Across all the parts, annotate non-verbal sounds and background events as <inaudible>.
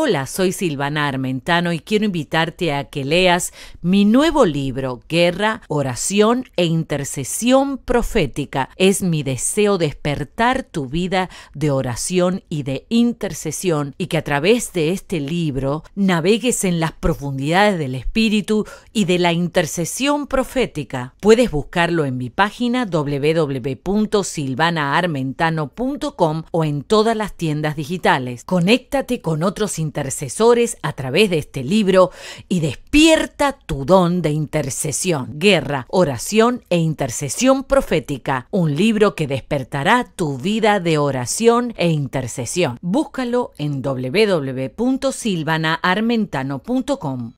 Hola, soy Silvana Armentano y quiero invitarte a que leas mi nuevo libro, Guerra, Oración e Intercesión Profética. Es mi deseo despertar tu vida de oración y de intercesión y que a través de este libro navegues en las profundidades del Espíritu y de la intercesión profética. Puedes buscarlo en mi página www.silvanaarmentano.com o en todas las tiendas digitales. Conéctate con otros intercesores a través de este libro y despierta tu don de intercesión, guerra, oración e intercesión profética, un libro que despertará tu vida de oración e intercesión. Búscalo en www.silvanaarmentano.com.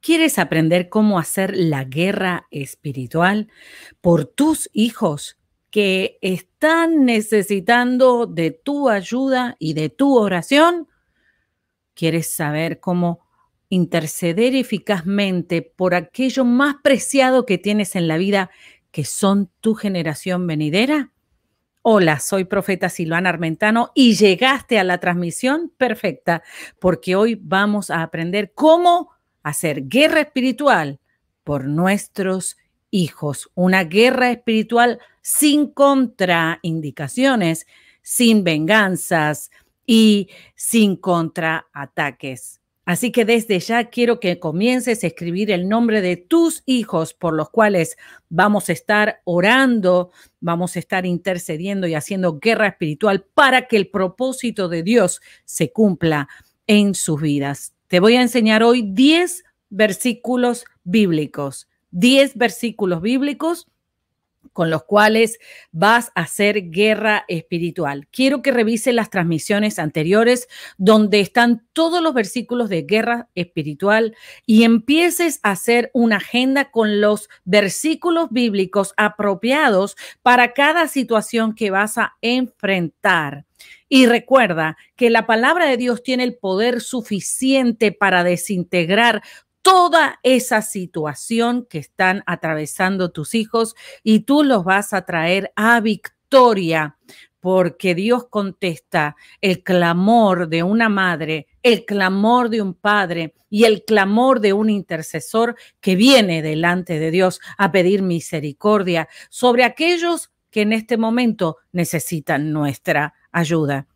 ¿Quieres aprender cómo hacer la guerra espiritual por tus hijos que están necesitando de tu ayuda y de tu oración? quieres saber cómo interceder eficazmente por aquello más preciado que tienes en la vida, que son tu generación venidera? Hola, soy profeta Silvana Armentano y llegaste a la transmisión perfecta porque hoy vamos a aprender cómo hacer guerra espiritual por nuestros hijos, una guerra espiritual sin contraindicaciones, sin venganzas, y sin contraataques. Así que desde ya quiero que comiences a escribir el nombre de tus hijos por los cuales vamos a estar orando, vamos a estar intercediendo y haciendo guerra espiritual para que el propósito de Dios se cumpla en sus vidas. Te voy a enseñar hoy 10 versículos bíblicos, 10 versículos bíblicos con los cuales vas a hacer guerra espiritual. Quiero que revise las transmisiones anteriores donde están todos los versículos de guerra espiritual y empieces a hacer una agenda con los versículos bíblicos apropiados para cada situación que vas a enfrentar. Y recuerda que la palabra de Dios tiene el poder suficiente para desintegrar toda esa situación que están atravesando tus hijos y tú los vas a traer a victoria porque Dios contesta el clamor de una madre, el clamor de un padre y el clamor de un intercesor que viene delante de Dios a pedir misericordia sobre aquellos que en este momento necesitan nuestra ayuda.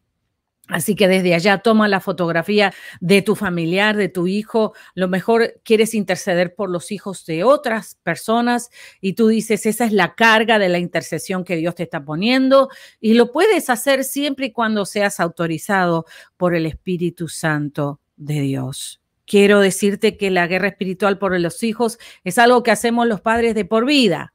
Así que desde allá toma la fotografía de tu familiar, de tu hijo. Lo mejor quieres interceder por los hijos de otras personas y tú dices, esa es la carga de la intercesión que Dios te está poniendo y lo puedes hacer siempre y cuando seas autorizado por el Espíritu Santo de Dios. Quiero decirte que la guerra espiritual por los hijos es algo que hacemos los padres de por vida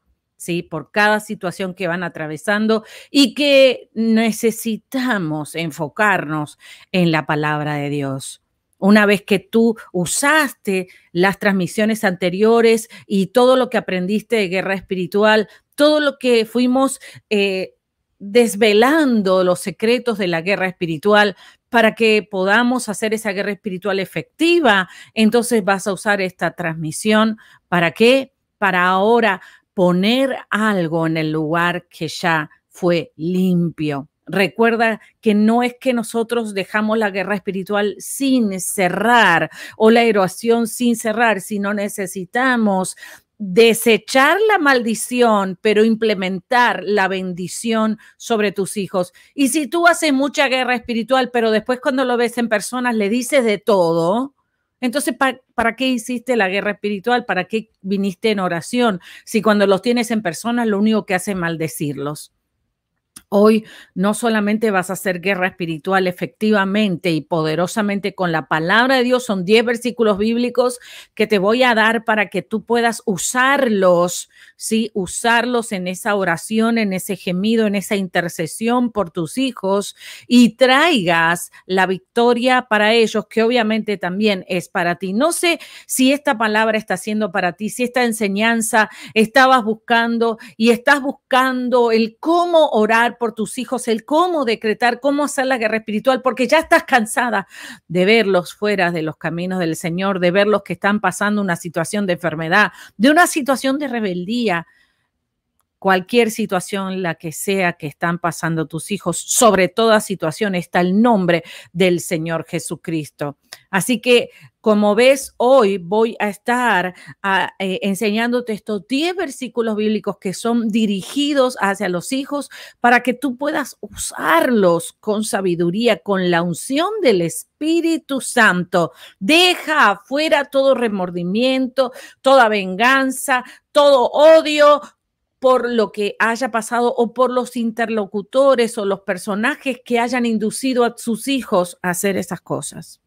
por cada situación que van atravesando y que necesitamos enfocarnos en la palabra de Dios. Una vez que tú usaste las transmisiones anteriores y todo lo que aprendiste de guerra espiritual, todo lo que fuimos eh, desvelando los secretos de la guerra espiritual para que podamos hacer esa guerra espiritual efectiva, entonces vas a usar esta transmisión. ¿Para qué? Para ahora poner algo en el lugar que ya fue limpio. Recuerda que no es que nosotros dejamos la guerra espiritual sin cerrar o la erosión sin cerrar, sino necesitamos desechar la maldición, pero implementar la bendición sobre tus hijos. Y si tú haces mucha guerra espiritual, pero después cuando lo ves en personas le dices de todo, entonces, ¿para, qué hiciste la guerra espiritual? ¿Para qué viniste en oración? Si cuando los tienes en persona, lo único que hace es maldecirlos. Hoy no solamente vas a hacer guerra espiritual efectivamente y poderosamente con la palabra de Dios, son 10 versículos bíblicos que te voy a dar para que tú puedas usarlos ¿sí? Usarlos en esa oración, en ese gemido, en esa intercesión por tus hijos y traigas la victoria para ellos, que obviamente también es para ti. No sé si esta palabra está siendo para ti, si esta enseñanza estabas buscando y estás buscando el cómo orar por tus hijos, el cómo decretar, cómo hacer la guerra espiritual, porque ya estás cansada de verlos fuera de los caminos del Señor, de verlos que están pasando una situación de enfermedad, de una situación de rebeldía energía cualquier situación, la que sea que están pasando tus hijos, sobre toda situación está el nombre del Señor Jesucristo. Así que, como ves, hoy voy a estar eh, enseñándote estos 10 versículos bíblicos que son dirigidos hacia los hijos para que tú puedas usarlos con sabiduría, con la unción del Espíritu Santo. Deja afuera todo remordimiento, toda venganza, todo odio, por lo que haya pasado o por los interlocutores o los personajes que hayan inducido a sus hijos a hacer esas cosas.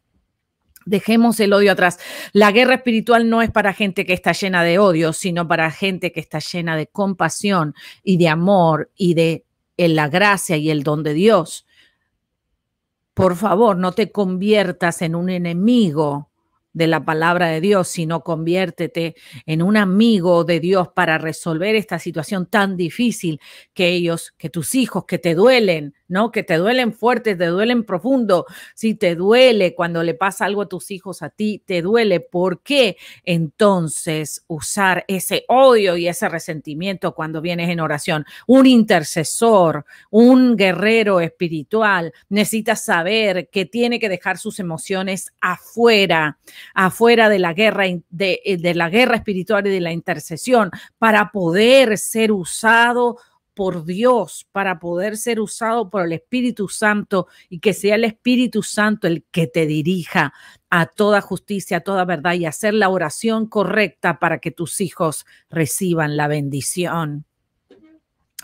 Dejemos el odio atrás. La guerra espiritual no es para gente que está llena de odio, sino para gente que está llena de compasión y de amor y de la gracia y el don de Dios. Por favor, no te conviertas en un enemigo de la palabra de Dios, sino conviértete en un amigo de Dios para resolver esta situación tan difícil que ellos, que tus hijos, que te duelen, ¿no? Que te duelen fuertes, te duelen profundo. Si te duele cuando le pasa algo a tus hijos, a ti te duele. ¿Por qué entonces usar ese odio y ese resentimiento cuando vienes en oración? Un intercesor, un guerrero espiritual necesita saber que tiene que dejar sus emociones afuera, afuera de la guerra, de, de la guerra espiritual y de la intercesión para poder ser usado por Dios para poder ser usado por el Espíritu Santo y que sea el Espíritu Santo el que te dirija a toda justicia, a toda verdad y hacer la oración correcta para que tus hijos reciban la bendición.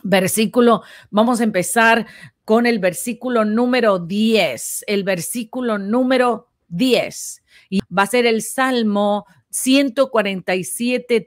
Versículo, vamos a empezar con el versículo número 10, el versículo número 10. Y va a ser el Salmo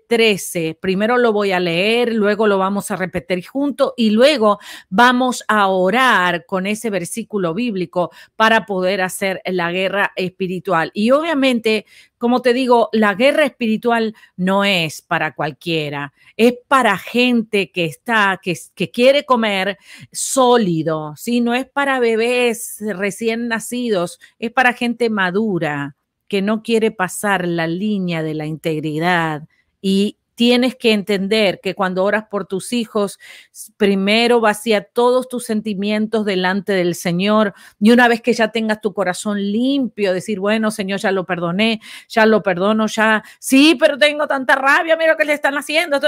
13 Primero lo voy a leer, luego lo vamos a repetir junto y luego vamos a orar con ese versículo bíblico para poder hacer la guerra espiritual. Y obviamente, como te digo, la guerra espiritual no es para cualquiera, es para gente que está, que, que quiere comer sólido, si no es para bebés recién nacidos, es para gente madura que no quiere pasar la línea de la integridad y tienes que entender que cuando oras por tus hijos, primero vacía todos tus sentimientos delante del Señor y una vez que ya tengas tu corazón limpio, decir, bueno, Señor, ya lo perdoné, ya lo perdono, ya, sí, pero tengo tanta rabia, mira lo que le están haciendo.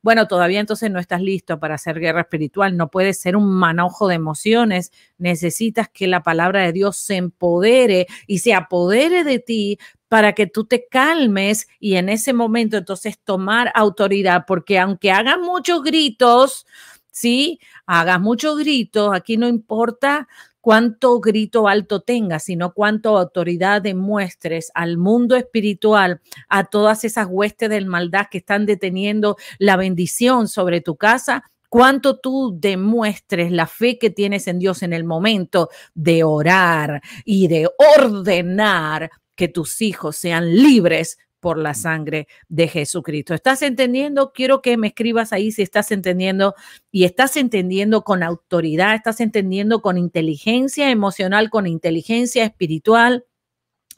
Bueno, todavía entonces no estás listo para hacer guerra espiritual, no puedes ser un manojo de emociones, necesitas que la palabra de Dios se empodere y se apodere de ti para que tú te calmes y en ese momento entonces tomar autoridad, porque aunque hagas muchos gritos, ¿sí? Hagas muchos gritos, aquí no importa cuánto grito alto tengas, sino cuánto autoridad demuestres al mundo espiritual, a todas esas huestes del maldad que están deteniendo la bendición sobre tu casa, cuánto tú demuestres la fe que tienes en Dios en el momento de orar y de ordenar que tus hijos sean libres por la mm. sangre de Jesucristo. ¿Estás entendiendo? Quiero que me escribas ahí si estás entendiendo y estás entendiendo con autoridad, estás entendiendo con inteligencia emocional, con inteligencia espiritual.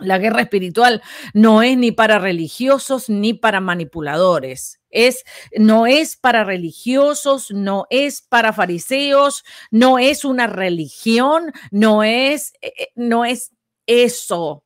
La guerra espiritual no es ni para religiosos ni para manipuladores. Es, no es para religiosos, no es para fariseos, no es una religión, no es, eh, eh, no es eso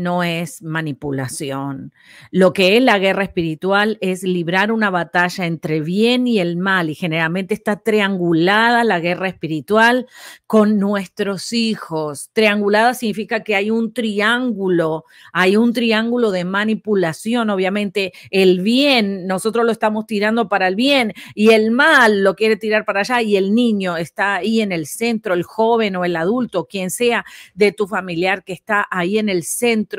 no es manipulación. Lo que es la guerra espiritual es librar una batalla entre bien y el mal y generalmente está triangulada la guerra espiritual con nuestros hijos. Triangulada significa que hay un triángulo, hay un triángulo de manipulación, obviamente el bien, nosotros lo estamos tirando para el bien y el mal lo quiere tirar para allá y el niño está ahí en el centro, el joven o el adulto, quien sea de tu familiar que está ahí en el centro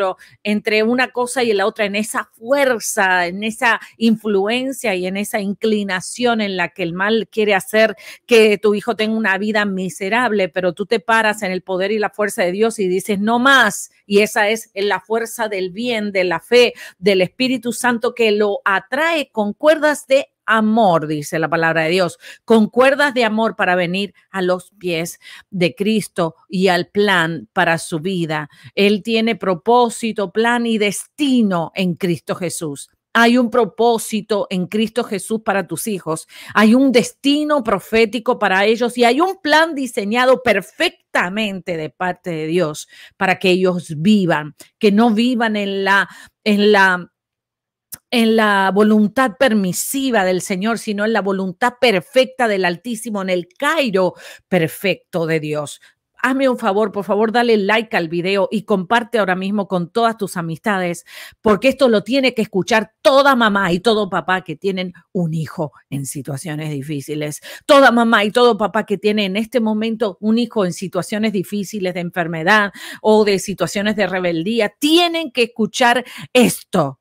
entre una cosa y la otra, en esa fuerza, en esa influencia y en esa inclinación en la que el mal quiere hacer que tu hijo tenga una vida miserable, pero tú te paras en el poder y la fuerza de Dios y dices, no más. Y esa es la fuerza del bien, de la fe, del Espíritu Santo que lo atrae con cuerdas de amor, dice la palabra de Dios, con cuerdas de amor para venir a los pies de Cristo y al plan para su vida. Él tiene propósito, plan y destino en Cristo Jesús. Hay un propósito en Cristo Jesús para tus hijos. Hay un destino profético para ellos y hay un plan diseñado perfectamente de parte de Dios para que ellos vivan, que no vivan en la en la en la voluntad permisiva del Señor, sino en la voluntad perfecta del Altísimo, en el Cairo perfecto de Dios. Hazme un favor, por favor, dale like al video y comparte ahora mismo con todas tus amistades, porque esto lo tiene que escuchar toda mamá y todo papá que tienen un hijo en situaciones difíciles. Toda mamá y todo papá que tiene en este momento un hijo en situaciones difíciles de enfermedad o de situaciones de rebeldía, tienen que escuchar esto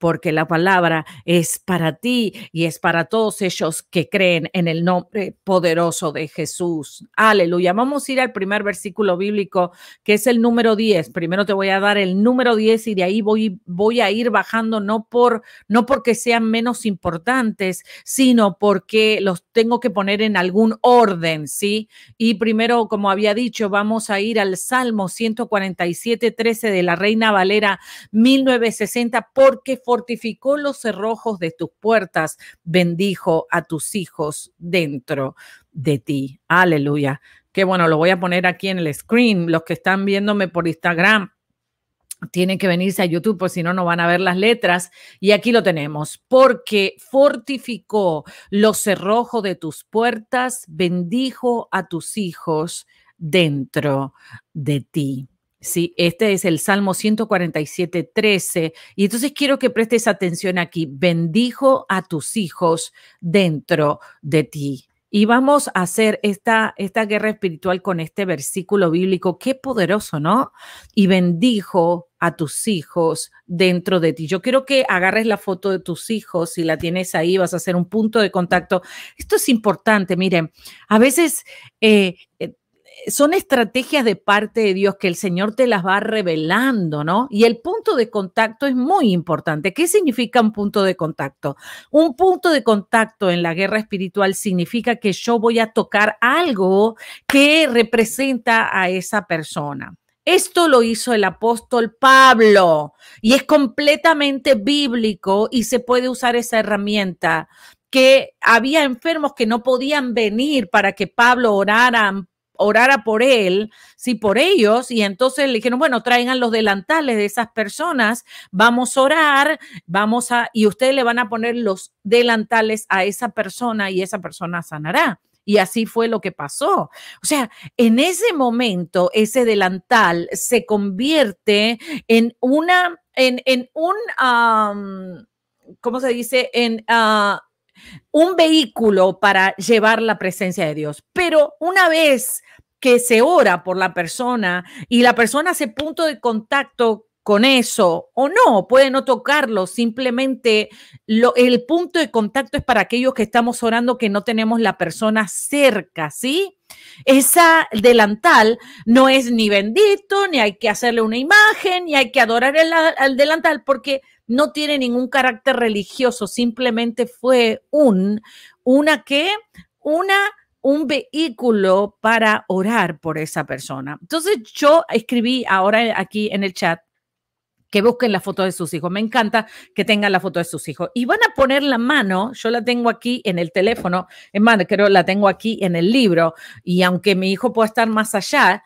porque la palabra es para ti y es para todos ellos que creen en el nombre poderoso de Jesús. Aleluya. Vamos a ir al primer versículo bíblico, que es el número 10. Primero te voy a dar el número 10 y de ahí voy, voy a ir bajando, no, por, no porque sean menos importantes, sino porque los tengo que poner en algún orden, ¿sí? Y primero, como había dicho, vamos a ir al Salmo 147, 13 de la Reina Valera 1960, porque fortificó los cerrojos de tus puertas, bendijo a tus hijos dentro de ti. Aleluya. Qué bueno, lo voy a poner aquí en el screen. Los que están viéndome por Instagram, tienen que venirse a YouTube, pues si no, no van a ver las letras. Y aquí lo tenemos, porque fortificó los cerrojos de tus puertas, bendijo a tus hijos dentro de ti. Sí, este es el Salmo 147, 13. Y entonces quiero que prestes atención aquí. Bendijo a tus hijos dentro de ti. Y vamos a hacer esta, esta guerra espiritual con este versículo bíblico. Qué poderoso, ¿no? Y bendijo a tus hijos dentro de ti. Yo quiero que agarres la foto de tus hijos, si la tienes ahí, vas a hacer un punto de contacto. Esto es importante, miren, a veces eh, eh, son estrategias de parte de Dios que el Señor te las va revelando, ¿no? Y el punto de contacto es muy importante. ¿Qué significa un punto de contacto? Un punto de contacto en la guerra espiritual significa que yo voy a tocar algo que representa a esa persona. Esto lo hizo el apóstol Pablo y es completamente bíblico y se puede usar esa herramienta que había enfermos que no podían venir para que Pablo orara orara por él, sí, por ellos, y entonces le dijeron, bueno, traigan los delantales de esas personas, vamos a orar, vamos a, y ustedes le van a poner los delantales a esa persona y esa persona sanará. Y así fue lo que pasó. O sea, en ese momento, ese delantal se convierte en una, en, en un, ¿cómo se dice? En, uh, un vehículo para llevar la presencia de Dios. Pero una vez que se ora por la persona y la persona hace punto de contacto con eso o no, puede no tocarlo, simplemente el punto de contacto es para aquellos que estamos orando que no tenemos la persona cerca, ¿sí? Esa delantal no es ni bendito, ni hay que hacerle una imagen, ni hay que adorar el, al delantal, porque no tiene ningún carácter religioso, simplemente fue un, una que, una un vehículo para orar por esa persona. Entonces yo escribí ahora aquí en el chat que busquen la foto de sus hijos. Me encanta que tengan la foto de sus hijos. Y van a poner la mano, yo la tengo aquí en el teléfono, es más, creo la tengo aquí en el libro, y aunque mi hijo pueda estar más allá,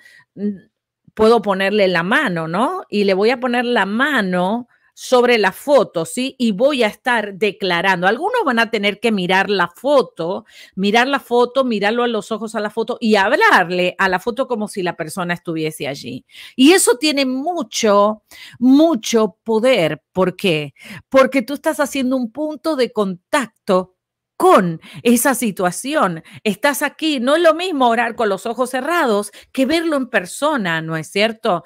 puedo ponerle la mano, ¿no? Y le voy a poner la mano sobre la foto, ¿sí? Y voy a estar declarando. Algunos van a tener que mirar la foto, mirar la foto, mirarlo a los ojos a la foto y hablarle a la foto como si la persona estuviese allí. Y eso tiene mucho, mucho poder. ¿Por qué? Porque tú estás haciendo un punto de contacto con esa situación. Estás aquí. No es lo mismo orar con los ojos cerrados que verlo en persona, ¿no es cierto?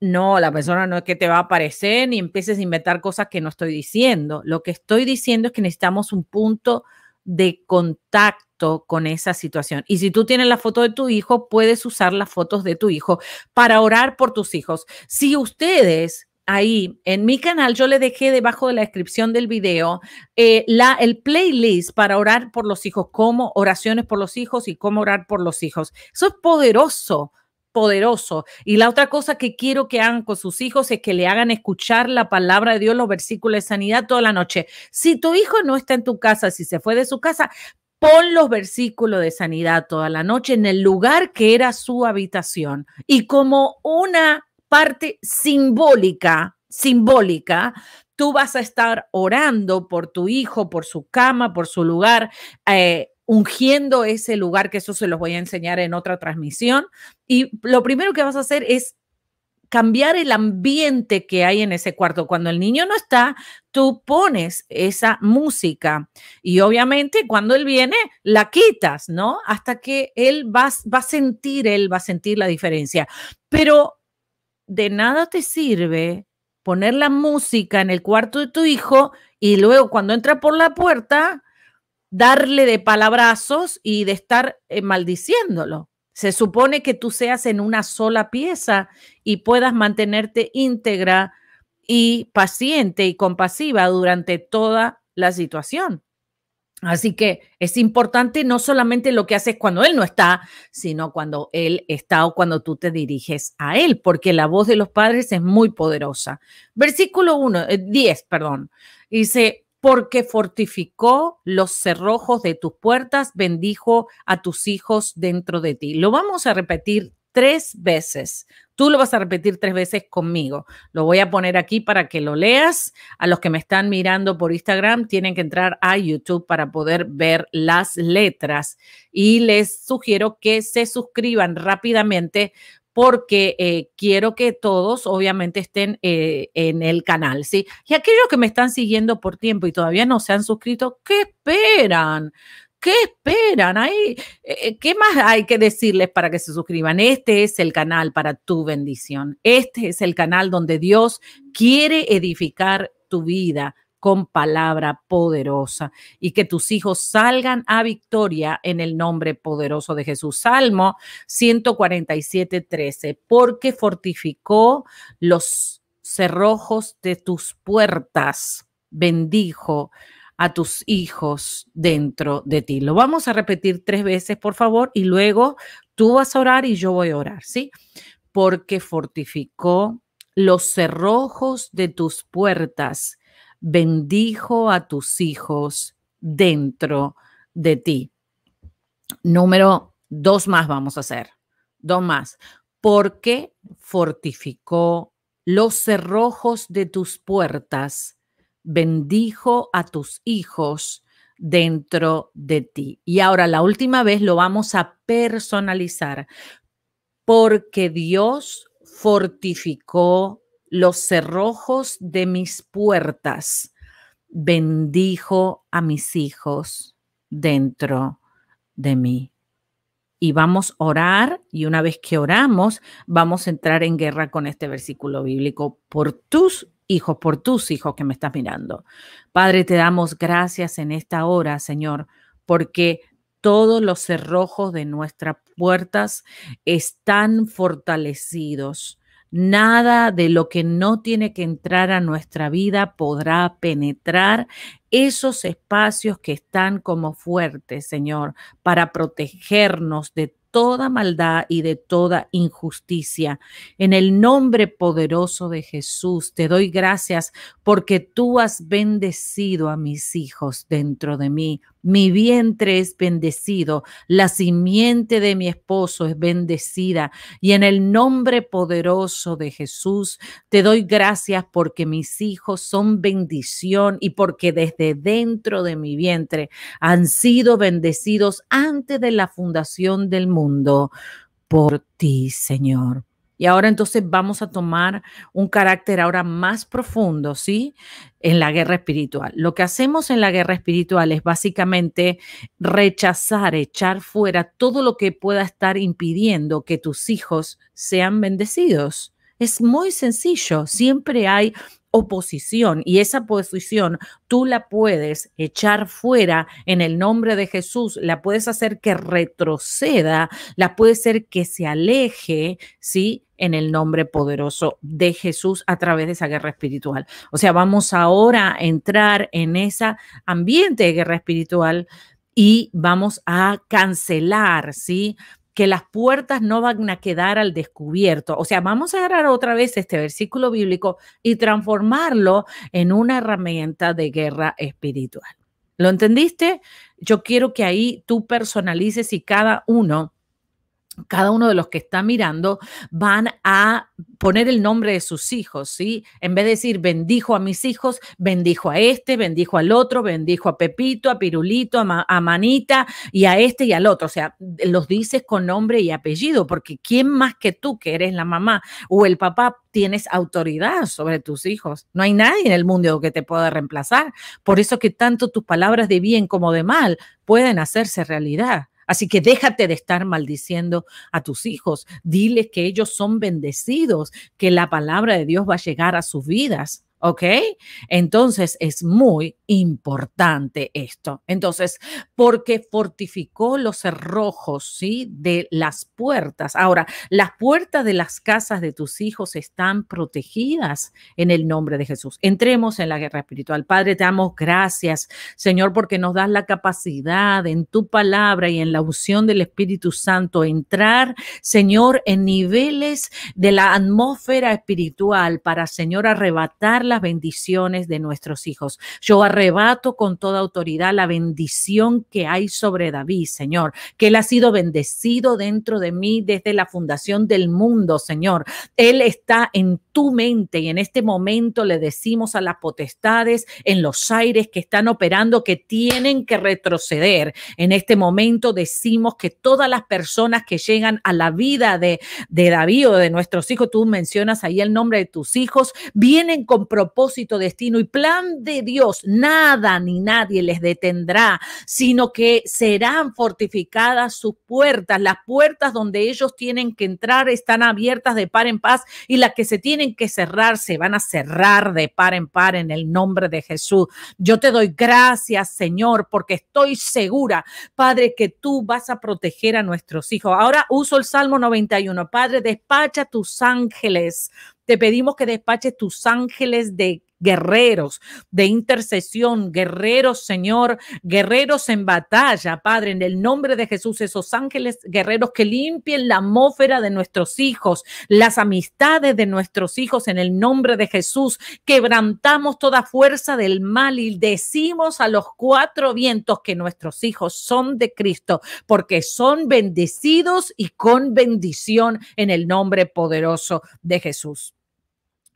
No, la persona no es que te va a aparecer ni empieces a inventar cosas que no estoy diciendo. Lo que estoy diciendo es que necesitamos un punto de contacto con esa situación. Y si tú tienes la foto de tu hijo, puedes usar las fotos de tu hijo para orar por tus hijos. Si ustedes ahí en mi canal, yo le dejé debajo de la descripción del video eh, la, el playlist para orar por los hijos, como oraciones por los hijos y cómo orar por los hijos. Eso es poderoso y la otra cosa que quiero que hagan con sus hijos es que le hagan escuchar la palabra de Dios, los versículos de sanidad toda la noche. Si tu hijo no está en tu casa, si se fue de su casa, pon los versículos de sanidad toda la noche en el lugar que era su habitación y como una parte simbólica, simbólica, tú vas a estar orando por tu hijo, por su cama, por su lugar. Eh, ungiendo ese lugar, que eso se los voy a enseñar en otra transmisión. Y lo primero que vas a hacer es cambiar el ambiente que hay en ese cuarto. Cuando el niño no está, tú pones esa música y obviamente cuando él viene, la quitas, ¿no? Hasta que él va, va a sentir, él va a sentir la diferencia. Pero de nada te sirve poner la música en el cuarto de tu hijo y luego cuando entra por la puerta, darle de palabrazos y de estar eh, maldiciéndolo. Se supone que tú seas en una sola pieza y puedas mantenerte íntegra y paciente y compasiva durante toda la situación. Así que es importante no solamente lo que haces cuando él no está, sino cuando él está o cuando tú te diriges a él, porque la voz de los padres es muy poderosa. Versículo 1, 10, eh, perdón. Dice, porque fortificó los cerrojos de tus puertas, bendijo a tus hijos dentro de ti. Lo vamos a repetir tres veces. Tú lo vas a repetir tres veces conmigo. Lo voy a poner aquí para que lo leas. A los que me están mirando por Instagram tienen que entrar a YouTube para poder ver las letras. Y les sugiero que se suscriban rápidamente porque eh, quiero que todos obviamente estén eh, en el canal, ¿sí? Y aquellos que me están siguiendo por tiempo y todavía no se han suscrito, ¿qué esperan? ¿Qué esperan? Ahí, eh, ¿Qué más hay que decirles para que se suscriban? Este es el canal para tu bendición. Este es el canal donde Dios quiere edificar tu vida, con palabra poderosa y que tus hijos salgan a victoria en el nombre poderoso de Jesús. Salmo 147, 13, porque fortificó los cerrojos de tus puertas, bendijo a tus hijos dentro de ti. Lo vamos a repetir tres veces, por favor, y luego tú vas a orar y yo voy a orar, ¿sí? Porque fortificó los cerrojos de tus puertas bendijo a tus hijos dentro de ti. Número dos más vamos a hacer, dos más. Porque fortificó los cerrojos de tus puertas, bendijo a tus hijos dentro de ti. Y ahora la última vez lo vamos a personalizar, porque Dios fortificó los cerrojos de mis puertas. Bendijo a mis hijos dentro de mí. Y vamos a orar y una vez que oramos, vamos a entrar en guerra con este versículo bíblico por tus hijos, por tus hijos que me estás mirando. Padre, te damos gracias en esta hora, Señor, porque todos los cerrojos de nuestras puertas están fortalecidos Nada de lo que no tiene que entrar a nuestra vida podrá penetrar esos espacios que están como fuertes, Señor, para protegernos de toda maldad y de toda injusticia. En el nombre poderoso de Jesús te doy gracias porque tú has bendecido a mis hijos dentro de mí. Mi vientre es bendecido, la simiente de mi esposo es bendecida y en el nombre poderoso de Jesús te doy gracias porque mis hijos son bendición y porque desde dentro de mi vientre han sido bendecidos antes de la fundación del mundo por ti, Señor. Y ahora entonces vamos a tomar un carácter ahora más profundo, ¿sí? En la guerra espiritual. Lo que hacemos en la guerra espiritual es básicamente rechazar, echar fuera todo lo que pueda estar impidiendo que tus hijos sean bendecidos. Es muy sencillo, siempre hay oposición y esa oposición tú la puedes echar fuera en el nombre de Jesús, la puedes hacer que retroceda, la puedes hacer que se aleje, ¿sí? En el nombre poderoso de Jesús a través de esa guerra espiritual. O sea, vamos ahora a entrar en ese ambiente de guerra espiritual y vamos a cancelar, ¿sí? que las puertas no van a quedar al descubierto. O sea, vamos a agarrar otra vez este versículo bíblico y transformarlo en una herramienta de guerra espiritual. ¿Lo entendiste? Yo quiero que ahí tú personalices y cada uno cada uno de los que está mirando van a poner el nombre de sus hijos, ¿sí? En vez de decir bendijo a mis hijos, bendijo a este, bendijo al otro, bendijo a Pepito, a Pirulito, a, Manita y a este y al otro. O sea, los dices con nombre y apellido, porque ¿quién más que tú que eres la mamá o el papá tienes autoridad sobre tus hijos? No hay nadie en el mundo que te pueda reemplazar. Por eso que tanto tus palabras de bien como de mal pueden hacerse realidad. Así que déjate de estar maldiciendo a tus hijos. Diles que ellos son bendecidos, que la palabra de Dios va a llegar a sus vidas. ¿Ok? Entonces es muy importante esto. Entonces, porque fortificó los cerrojos, ¿sí? De las puertas. Ahora, las puertas de las casas de tus hijos están protegidas en el nombre de Jesús. Entremos en la guerra espiritual. Padre, te damos gracias, Señor, porque nos das la capacidad en tu palabra y en la unción del Espíritu Santo entrar, Señor, en niveles de la atmósfera espiritual para, Señor, arrebatar las bendiciones de nuestros hijos. Yo arrebato con toda autoridad la bendición que hay sobre David, Señor, que él ha sido bendecido dentro de mí desde la fundación del mundo, Señor. Él está en tu mente y en este momento le decimos a las potestades en los aires que están operando que tienen que retroceder. En este momento decimos que todas las personas que llegan a la vida de, de David o de nuestros hijos, tú mencionas ahí el nombre de tus hijos, vienen con propósito, destino y plan de Dios, nada ni nadie les detendrá, sino que serán fortificadas sus puertas. Las puertas donde ellos tienen que entrar están abiertas de par en paz y las que se tienen que cerrar se van a cerrar de par en par en el nombre de Jesús. Yo te doy gracias, Señor, porque estoy segura, Padre, que tú vas a proteger a nuestros hijos. Ahora uso el Salmo 91. Padre, despacha tus ángeles te pedimos que despaches tus ángeles de guerreros de intercesión, guerreros, Señor, guerreros en batalla, Padre, en el nombre de Jesús, esos ángeles guerreros que limpien la atmósfera de nuestros hijos, las amistades de nuestros hijos, en el nombre de Jesús, quebrantamos toda fuerza del mal y decimos a los cuatro vientos que nuestros hijos son de Cristo, porque son bendecidos y con bendición en el nombre poderoso de Jesús.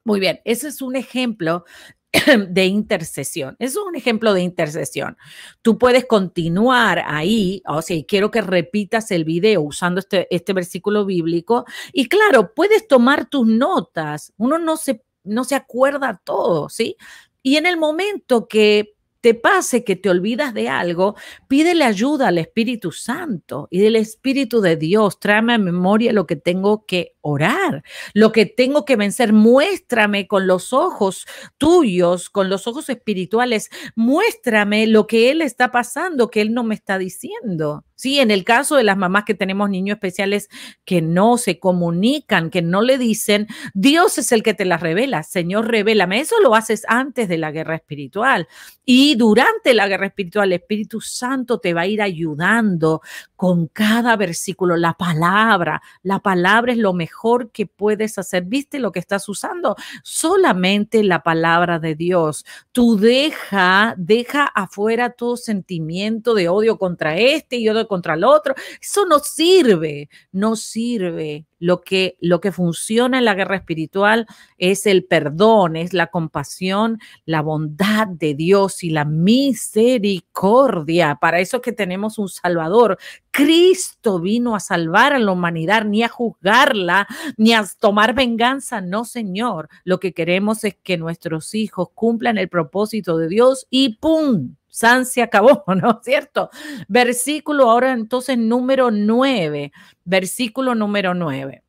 Muy bien, ese es un ejemplo <clears throat> de intercesión. Eso es un ejemplo de intercesión. Tú puedes continuar ahí, o sea, quiero que repitas el video usando este, este versículo bíblico. Y claro, puedes tomar tus notas. Uno no se, no se acuerda todo, ¿sí? Y en el momento que te pase que te olvidas de algo, pídele ayuda al Espíritu Santo y del Espíritu de Dios. Tráeme a memoria lo que tengo que orar, lo que tengo que vencer. Muéstrame con los ojos tuyos, con los ojos espirituales, muéstrame lo que Él está pasando, que Él no me está diciendo. Sí, en el caso de las mamás que tenemos niños especiales que no se comunican, que no le dicen, Dios es el que te las revela, Señor, revélame. Eso lo haces antes de la guerra espiritual. Y durante la guerra espiritual, el Espíritu Santo te va a ir ayudando con cada versículo, la palabra. La palabra es lo mejor que puedes hacer. ¿Viste lo que estás usando? Solamente la palabra de Dios. Tú deja, deja afuera tu sentimiento de odio contra este y otro contra el otro. Eso no sirve, no sirve. Lo que, lo que funciona en la guerra espiritual es el perdón, es la compasión, la bondad de Dios y la misericordia. Para eso que tenemos un Salvador. Cristo vino a salvar a la humanidad, ni a juzgarla, ni a tomar venganza. No, Señor. Lo que queremos es que nuestros hijos cumplan el propósito de Dios y pum San se acabó, <laughs> ¿no es cierto? Versículo ahora entonces número nueve, versículo número nueve.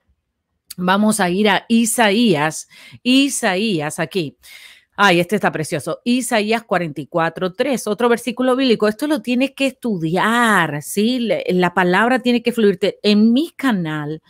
Vamos a ir a Isaías, Isaías aquí. Ay, este está precioso. Isaías 44, 3, otro versículo bíblico. Esto lo tienes que estudiar, ¿sí? La palabra tiene que fluirte. En mi canal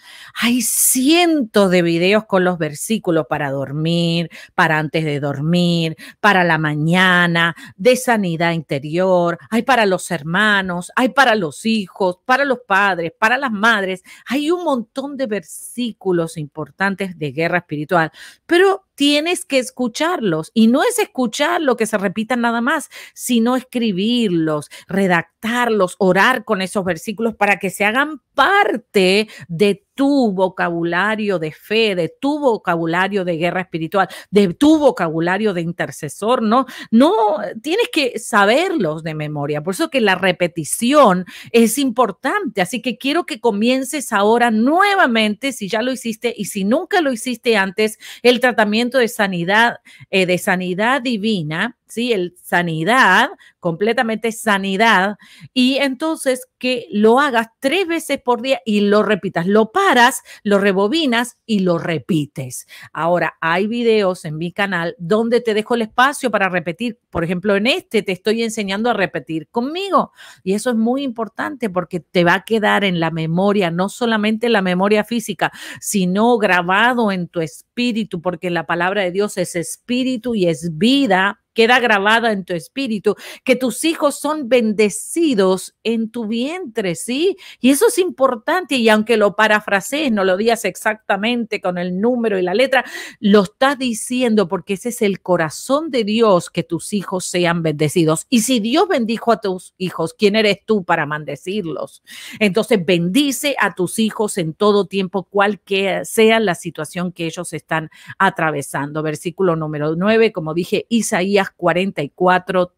hay cientos de videos con los versículos para dormir, para antes de dormir, para la mañana, de sanidad interior, hay para los hermanos, hay para los hijos, para los padres, para las madres. Hay un montón de versículos importantes de guerra espiritual, pero tienes que escucharlos. Y no es escuchar lo que se repita nada más, sino escribirlos, redactarlos, orar con esos versículos para que se hagan parte de tu vocabulario de fe, de tu vocabulario de guerra espiritual, de tu vocabulario de intercesor, ¿no? No, tienes que saberlos de memoria. Por eso que la repetición es importante. Así que quiero que comiences ahora nuevamente, si ya lo hiciste y si nunca lo hiciste antes, el tratamiento de sanidad, eh, de sanidad divina ¿sí? El sanidad, completamente sanidad. Y entonces que lo hagas tres veces por día y lo repitas. Lo paras, lo rebobinas y lo repites. Ahora, hay videos en mi canal donde te dejo el espacio para repetir. Por ejemplo, en este te estoy enseñando a repetir conmigo. Y eso es muy importante porque te va a quedar en la memoria, no solamente en la memoria física, sino grabado en tu espíritu, porque la palabra de Dios es espíritu y es vida queda grabada en tu espíritu, que tus hijos son bendecidos en tu vientre, ¿sí? Y eso es importante y aunque lo parafrasees, no lo digas exactamente con el número y la letra, lo estás diciendo porque ese es el corazón de Dios, que tus hijos sean bendecidos. Y si Dios bendijo a tus hijos, ¿quién eres tú para mandecirlos Entonces bendice a tus hijos en todo tiempo, cual sea la situación que ellos están atravesando. Versículo número 9, como dije, Isaías Isaías 44,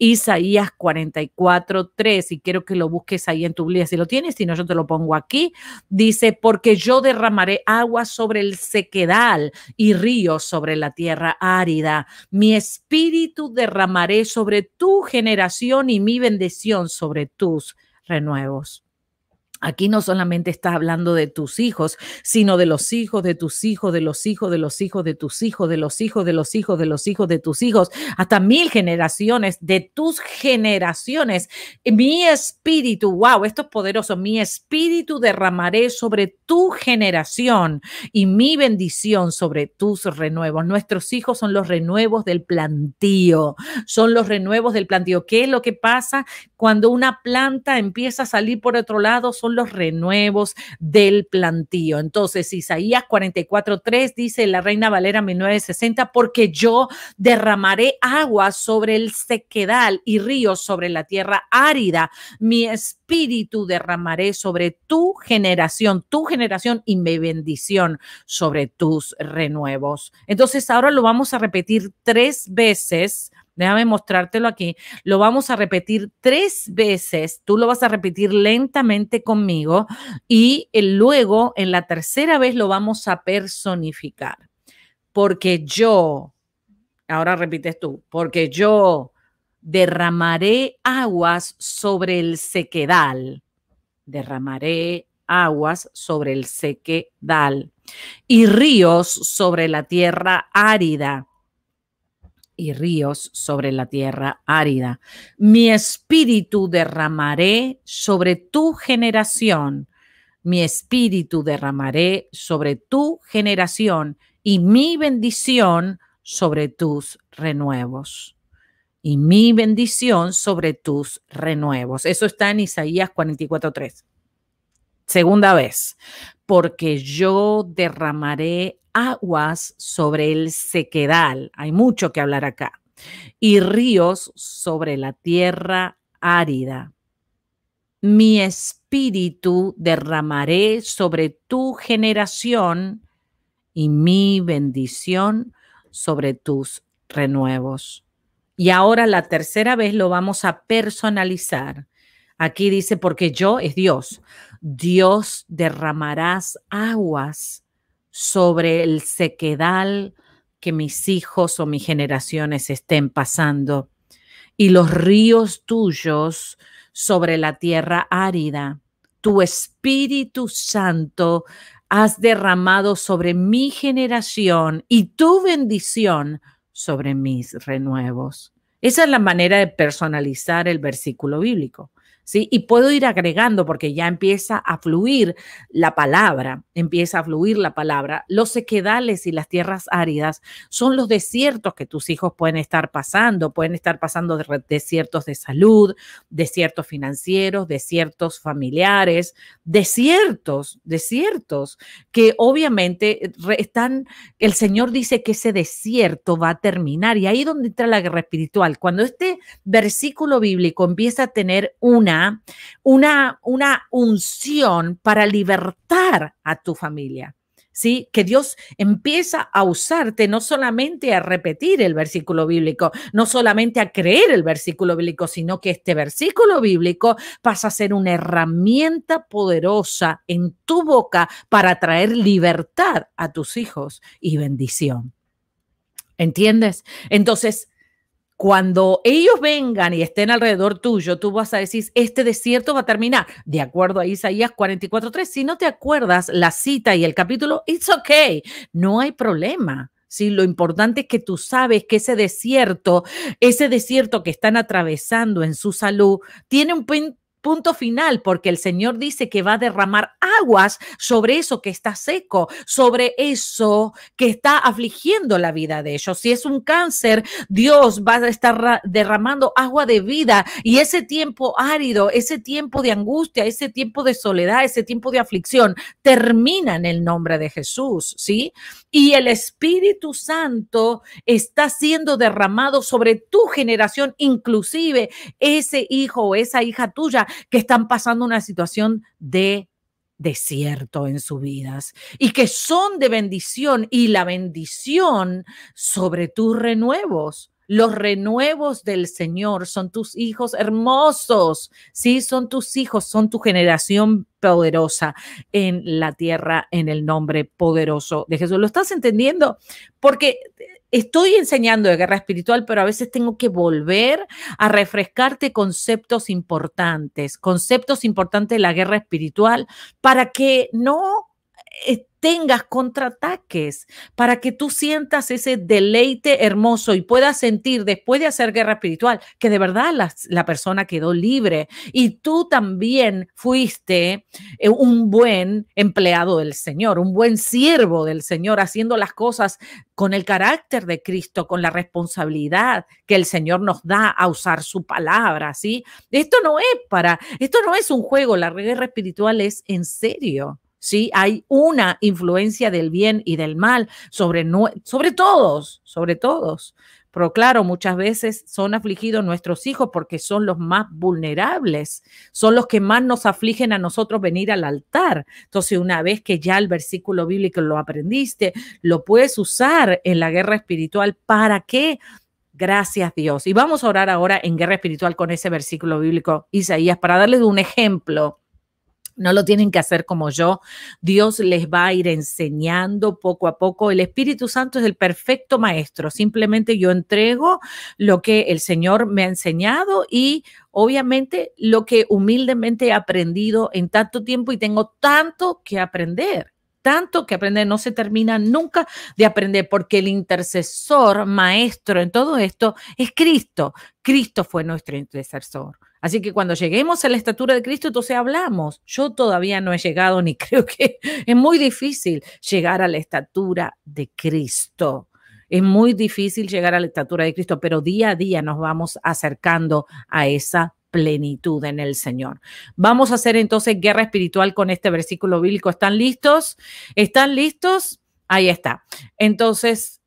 Isaías 44.3, y quiero que lo busques ahí en tu Biblia si lo tienes, si no, yo te lo pongo aquí. Dice, porque yo derramaré agua sobre el sequedal y ríos sobre la tierra árida. Mi espíritu derramaré sobre tu generación y mi bendición sobre tus renuevos. Aquí no solamente está hablando de tus hijos, sino de los hijos de tus hijos, de los hijos de los hijos de tus hijos, de los hijos de los hijos de los hijos de tus hijos, hasta mil generaciones, de tus generaciones. Mi espíritu, wow, esto es poderoso, mi espíritu derramaré sobre tu generación y mi bendición sobre tus renuevos. Nuestros hijos son los renuevos del plantío, son los renuevos del plantío. ¿Qué es lo que pasa cuando una planta empieza a salir por otro lado? los renuevos del plantío. Entonces, Isaías 44.3 dice la Reina Valera 1960, porque yo derramaré agua sobre el sequedal y ríos sobre la tierra árida. Mi espíritu derramaré sobre tu generación, tu generación y mi bendición sobre tus renuevos. Entonces, ahora lo vamos a repetir tres veces Déjame mostrártelo aquí. Lo vamos a repetir tres veces. Tú lo vas a repetir lentamente conmigo y eh, luego en la tercera vez lo vamos a personificar. Porque yo, ahora repites tú, porque yo derramaré aguas sobre el sequedal. Derramaré aguas sobre el sequedal y ríos sobre la tierra árida y ríos sobre la tierra árida. Mi espíritu derramaré sobre tu generación. Mi espíritu derramaré sobre tu generación y mi bendición sobre tus renuevos. Y mi bendición sobre tus renuevos. Eso está en Isaías 44.3 segunda vez, porque yo derramaré aguas sobre el sequedal, hay mucho que hablar acá, y ríos sobre la tierra árida. Mi espíritu derramaré sobre tu generación y mi bendición sobre tus renuevos. Y ahora la tercera vez lo vamos a personalizar. Aquí dice, porque yo es Dios. Dios derramarás aguas sobre el sequedal que mis hijos o mis generaciones estén pasando y los ríos tuyos sobre la tierra árida. Tu Espíritu Santo has derramado sobre mi generación y tu bendición sobre mis renuevos. Esa es la manera de personalizar el versículo bíblico. Y puedo ir agregando porque ya empieza a fluir la palabra, empieza a fluir la palabra. Los sequedales y las tierras áridas son los desiertos que tus hijos pueden estar pasando, pueden estar pasando desiertos de salud, desiertos financieros, desiertos familiares, desiertos, desiertos que obviamente eh, están, el Señor dice que ese desierto va a terminar y ahí donde entra la guerra espiritual. Cuando este versículo bíblico empieza a tener una una, una, unción para libertar a tu familia. ¿Sí? Que Dios empieza a usarte, no solamente a repetir el versículo bíblico, no solamente a creer el versículo bíblico, sino que este versículo bíblico pasa a ser una herramienta poderosa en tu boca para traer libertad a tus hijos y bendición. ¿Entiendes? Entonces, cuando ellos vengan y estén alrededor tuyo, tú vas a decir, este desierto va a terminar, de acuerdo a Isaías 44.3. Si no te acuerdas la cita y el capítulo, it's okay, no hay problema. Si lo importante es que tú sabes que ese desierto, ese desierto que están atravesando en su salud, tiene un, punto final, porque el Señor dice que va a derramar aguas sobre eso que está seco, sobre eso que está afligiendo la vida de ellos. Si es un cáncer, Dios va a estar derramando agua de vida y ese tiempo árido, ese tiempo de angustia, ese tiempo de soledad, ese tiempo de aflicción, termina en el nombre de Jesús, ¿sí? Y el Espíritu Santo está siendo derramado sobre tu generación, inclusive ese hijo o esa hija tuya que están pasando una situación de desierto en sus vidas y que son de bendición y la bendición sobre tus renuevos. Los renuevos del Señor son tus hijos hermosos, sí, son tus hijos, son tu generación poderosa en la tierra en el nombre poderoso de Jesús. ¿Lo estás entendiendo? Porque estoy enseñando de guerra espiritual, pero a veces tengo que volver a refrescarte conceptos importantes, conceptos importantes de la guerra espiritual, para que no eh, tengas contraataques para que tú sientas ese deleite hermoso y puedas sentir después de hacer guerra espiritual que de verdad la, la persona quedó libre y tú también fuiste eh, un buen empleado del Señor, un buen siervo del Señor, haciendo las cosas con el carácter de Cristo, con la responsabilidad que el Señor nos da a usar su palabra, ¿sí? Esto no es para, esto no es un juego, la guerra espiritual es en serio. ¿sí? Hay una influencia del bien y del mal sobre, sobre todos, sobre todos. Pero claro, muchas veces son afligidos nuestros hijos porque son los más vulnerables, son los que más nos afligen a nosotros venir al altar. Entonces, una vez que ya el versículo bíblico lo aprendiste, lo puedes usar en la guerra espiritual. ¿Para qué? Gracias Dios. Y vamos a orar ahora en guerra espiritual con ese versículo bíblico, Isaías, para darle un ejemplo no lo tienen que hacer como yo. Dios les va a ir enseñando poco a poco. El Espíritu Santo es el perfecto maestro. Simplemente yo entrego lo que el Señor me ha enseñado y obviamente lo que humildemente he aprendido en tanto tiempo y tengo tanto que aprender tanto que aprender, no se termina nunca de aprender, porque el intercesor, maestro en todo esto, es Cristo. Cristo fue nuestro intercesor. Así que cuando lleguemos a la estatura de Cristo, entonces hablamos. Yo todavía no he llegado ni <laughs> creo que es muy difícil llegar a la estatura de Cristo. Es muy difícil llegar a la estatura de Cristo, pero día a día nos vamos acercando a esa plenitud en el Señor. Vamos a hacer entonces guerra espiritual con este versículo bíblico. ¿Están listos? ¿Están listos? Ahí está. Entonces,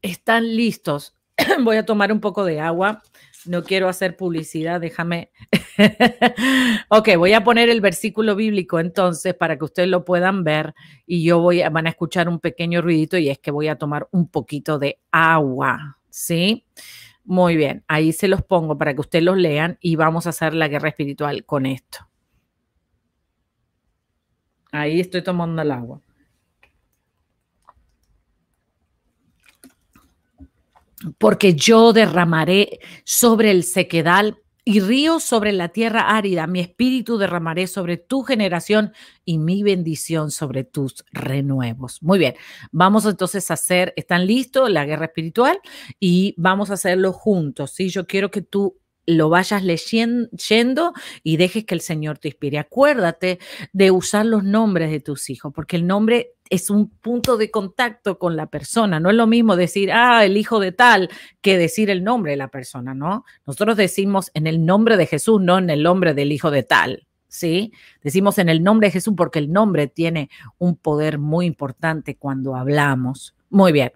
están listos. <clears throat> Voy a tomar un poco de agua no quiero hacer publicidad, déjame. <laughs> ok, voy a poner el versículo bíblico entonces para que ustedes lo puedan ver y yo voy, a, van a escuchar un pequeño ruidito y es que voy a tomar un poquito de agua, ¿sí? Muy bien, ahí se los pongo para que ustedes los lean y vamos a hacer la guerra espiritual con esto. Ahí estoy tomando el agua. porque yo derramaré sobre el sequedal y río sobre la tierra árida. Mi espíritu derramaré sobre tu generación y mi bendición sobre tus renuevos. Muy bien, vamos entonces a hacer, ¿están listos? La guerra espiritual y vamos a hacerlo juntos. ¿sí? Yo quiero que tú lo vayas leyendo y dejes que el Señor te inspire. Acuérdate de usar los nombres de tus hijos, porque el nombre es un punto de contacto con la persona. No es lo mismo decir, ah, el hijo de tal, que decir el nombre de la persona, ¿no? Nosotros decimos en el nombre de Jesús, no en el nombre del hijo de tal, ¿sí? Decimos en el nombre de Jesús porque el nombre tiene un poder muy importante cuando hablamos. Muy bien.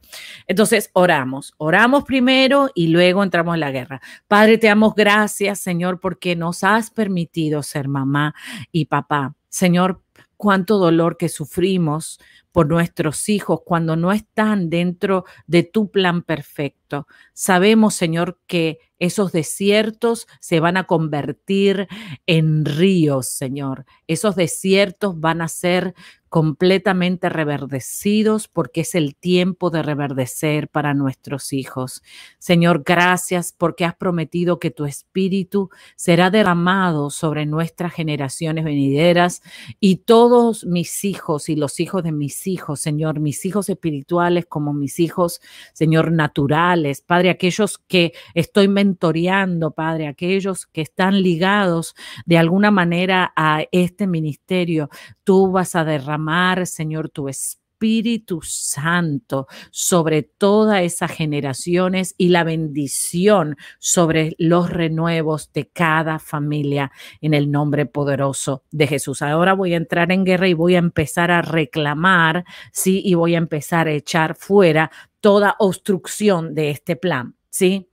Entonces oramos, oramos primero y luego entramos en la guerra. Padre, te damos gracias, Señor, porque nos has permitido ser mamá y papá. Señor, cuánto dolor que sufrimos por nuestros hijos cuando no están dentro de tu plan perfecto. Sabemos, Señor, que esos desiertos se van a convertir en ríos, Señor. Esos desiertos van a ser completamente reverdecidos porque es el tiempo de reverdecer para nuestros hijos. Señor, gracias porque has prometido que tu espíritu será derramado sobre nuestras generaciones venideras y todos mis hijos y los hijos de mis hijos, Señor, mis hijos espirituales como mis hijos, Señor, naturales, Padre, aquellos que estoy mentoreando, Padre, aquellos que están ligados de alguna manera a este ministerio, tú vas a derramar Señor, tu Espíritu Santo sobre todas esas generaciones y la bendición sobre los renuevos de cada familia en el nombre poderoso de Jesús. Ahora voy a entrar en guerra y voy a empezar a reclamar, sí, y voy a empezar a echar fuera toda obstrucción de este plan, ¿sí?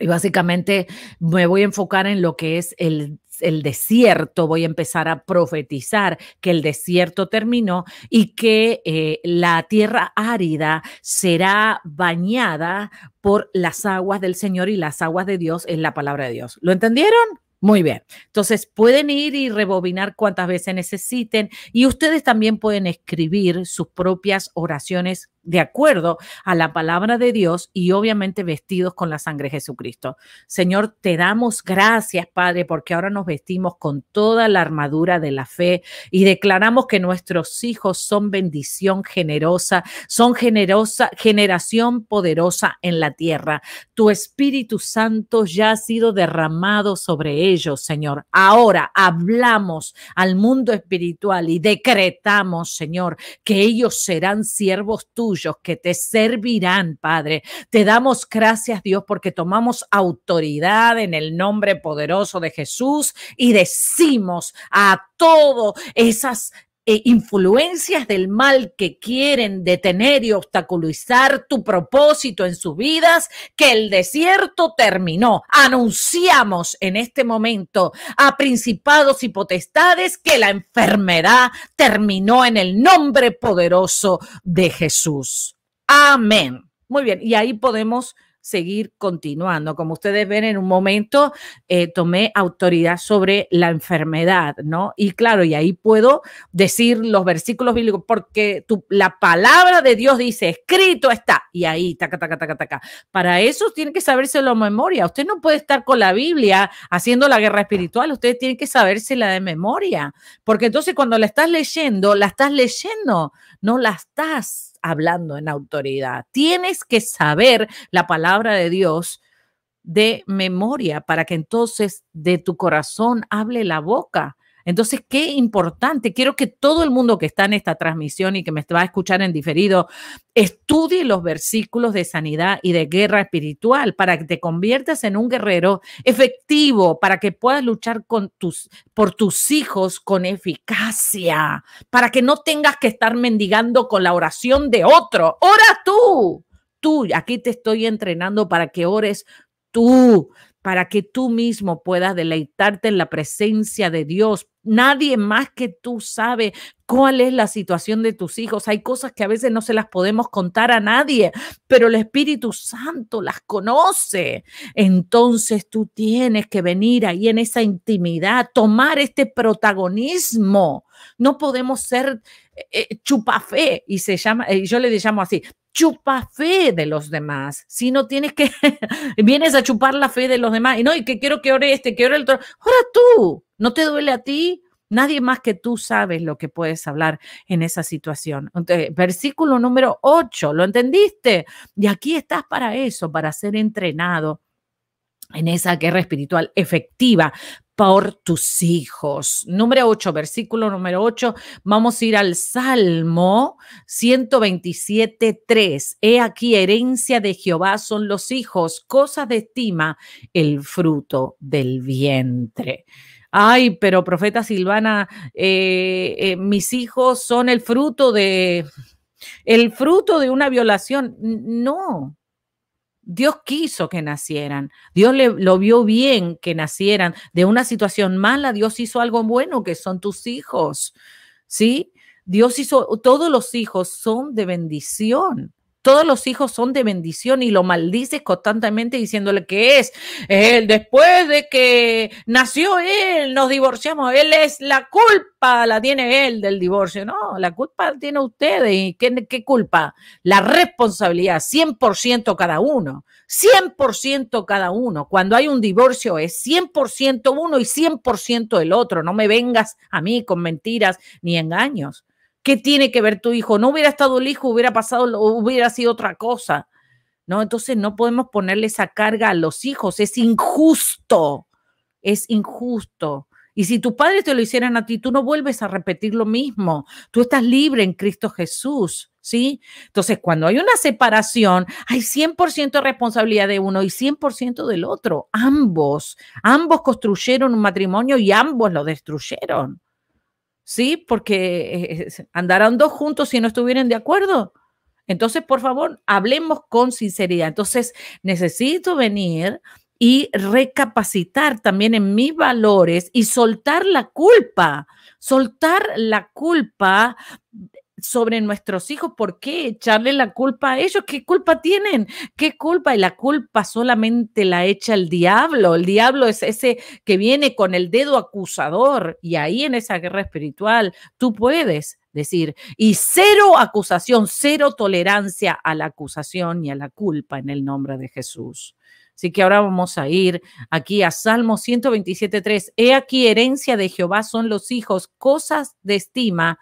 Y básicamente me voy a enfocar en lo que es el el desierto, voy a empezar a profetizar que el desierto terminó y que eh, la tierra árida será bañada por las aguas del Señor y las aguas de Dios en la palabra de Dios. ¿Lo entendieron? Muy bien. Entonces pueden ir y rebobinar cuantas veces necesiten y ustedes también pueden escribir sus propias oraciones de acuerdo a la palabra de Dios y obviamente vestidos con la sangre de Jesucristo. Señor, te damos gracias, Padre, porque ahora nos vestimos con toda la armadura de la fe y declaramos que nuestros hijos son bendición generosa, son generosa, generación poderosa en la tierra. Tu Espíritu Santo ya ha sido derramado sobre ellos, Señor. Ahora hablamos al mundo espiritual y decretamos, Señor, que ellos serán siervos tuyos que te servirán, Padre. Te damos gracias, Dios, porque tomamos autoridad en el nombre poderoso de Jesús y decimos a todas esas e influencias del mal que quieren detener y obstaculizar tu propósito en sus vidas, que el desierto terminó. Anunciamos en este momento a principados y potestades que la enfermedad terminó en el nombre poderoso de Jesús. Amén. Muy bien, y ahí podemos seguir continuando. Como ustedes ven, en un momento eh, tomé autoridad sobre la enfermedad, ¿no? Y claro, y ahí puedo decir los versículos bíblicos, porque la palabra de Dios dice, escrito está, y ahí, taca, taca, taca, taca. Para eso tiene que saberse la memoria. Usted no puede estar con la Biblia haciendo la guerra espiritual, usted tiene que saberse la de memoria, porque entonces cuando la estás leyendo, la estás leyendo, no la estás hablando en autoridad. Tienes que saber la palabra de Dios de memoria para que entonces de tu corazón hable la boca. Entonces, qué importante. Quiero que todo el mundo que está en esta transmisión y que me va a escuchar en diferido, estudie los versículos de sanidad y de guerra espiritual para que te conviertas en un guerrero efectivo, para que puedas luchar por tus hijos con eficacia, para que no tengas que estar mendigando con la oración de otro. Ora tú. Tú, aquí te estoy entrenando para que ores tú para que tú mismo puedas deleitarte en la presencia de Dios. Nadie más que tú sabe cuál es la situación de tus hijos. Hay cosas que a veces no se las podemos contar a nadie, pero el Espíritu Santo las conoce. Entonces tú tienes que venir ahí en esa intimidad, tomar este protagonismo. No podemos ser eh, eh, chupafé y se llama, yo le llamo así, chupa fe de los demás, Si no tienes que, <laughs> vienes a chupar la fe de los demás. Y no, y que quiero que ore este, que ore el otro. Ora tú, ¿no te duele a ti? Nadie más que tú sabes lo que puedes hablar en esa situación. Versículo número 8, ¿lo entendiste? Y aquí estás para eso, para ser entrenado en esa guerra espiritual efectiva, por tus hijos. Número 8, versículo número 8, vamos a ir al Salmo 127, 3. He aquí, herencia de Jehová son los hijos, cosas de estima, el fruto del vientre. Ay, pero profeta Silvana, eh, eh, mis hijos son el fruto de el fruto de una violación. No, Dios quiso que nacieran, Dios le, lo vio bien que nacieran de una situación mala, Dios hizo algo bueno que son tus hijos, ¿sí? Dios hizo, todos los hijos son de bendición todos los hijos son de bendición y lo maldices constantemente diciéndole que es él. Después de que nació él, nos divorciamos, él es la culpa, la tiene él del divorcio. No, la culpa la tiene ustedes. ¿Y qué, qué culpa? La responsabilidad, 100% cada uno. 100% cada uno. Cuando hay un divorcio es 100% uno y 100% el otro. No me vengas a mí con mentiras ni engaños. ¿Qué tiene que ver tu hijo? No hubiera estado el hijo, hubiera pasado, hubiera sido otra cosa. ¿no? Entonces no podemos ponerle esa carga a los hijos, es injusto, es injusto. Y si tus padres te lo hicieran a ti, tú no vuelves a repetir lo mismo, tú estás libre en Cristo Jesús, ¿sí? Entonces cuando hay una separación, hay 100% responsabilidad de uno y 100% del otro, ambos, ambos construyeron un matrimonio y ambos lo destruyeron. ¿sí? Porque eh, andarán dos juntos si no estuvieran de acuerdo. Entonces, por favor, hablemos con sinceridad. Entonces, necesito venir y recapacitar también en mis valores y soltar la culpa, soltar la culpa sobre nuestros hijos, ¿por qué echarle la culpa a ellos? ¿Qué culpa tienen? ¿Qué culpa? Y la culpa solamente la echa el diablo. El diablo es ese que viene con el dedo acusador y ahí en esa guerra espiritual tú puedes decir, y cero acusación, cero tolerancia a la acusación y a la culpa en el nombre de Jesús. Así que ahora vamos a ir aquí a Salmo 127.3. He aquí herencia de Jehová son los hijos, cosas de estima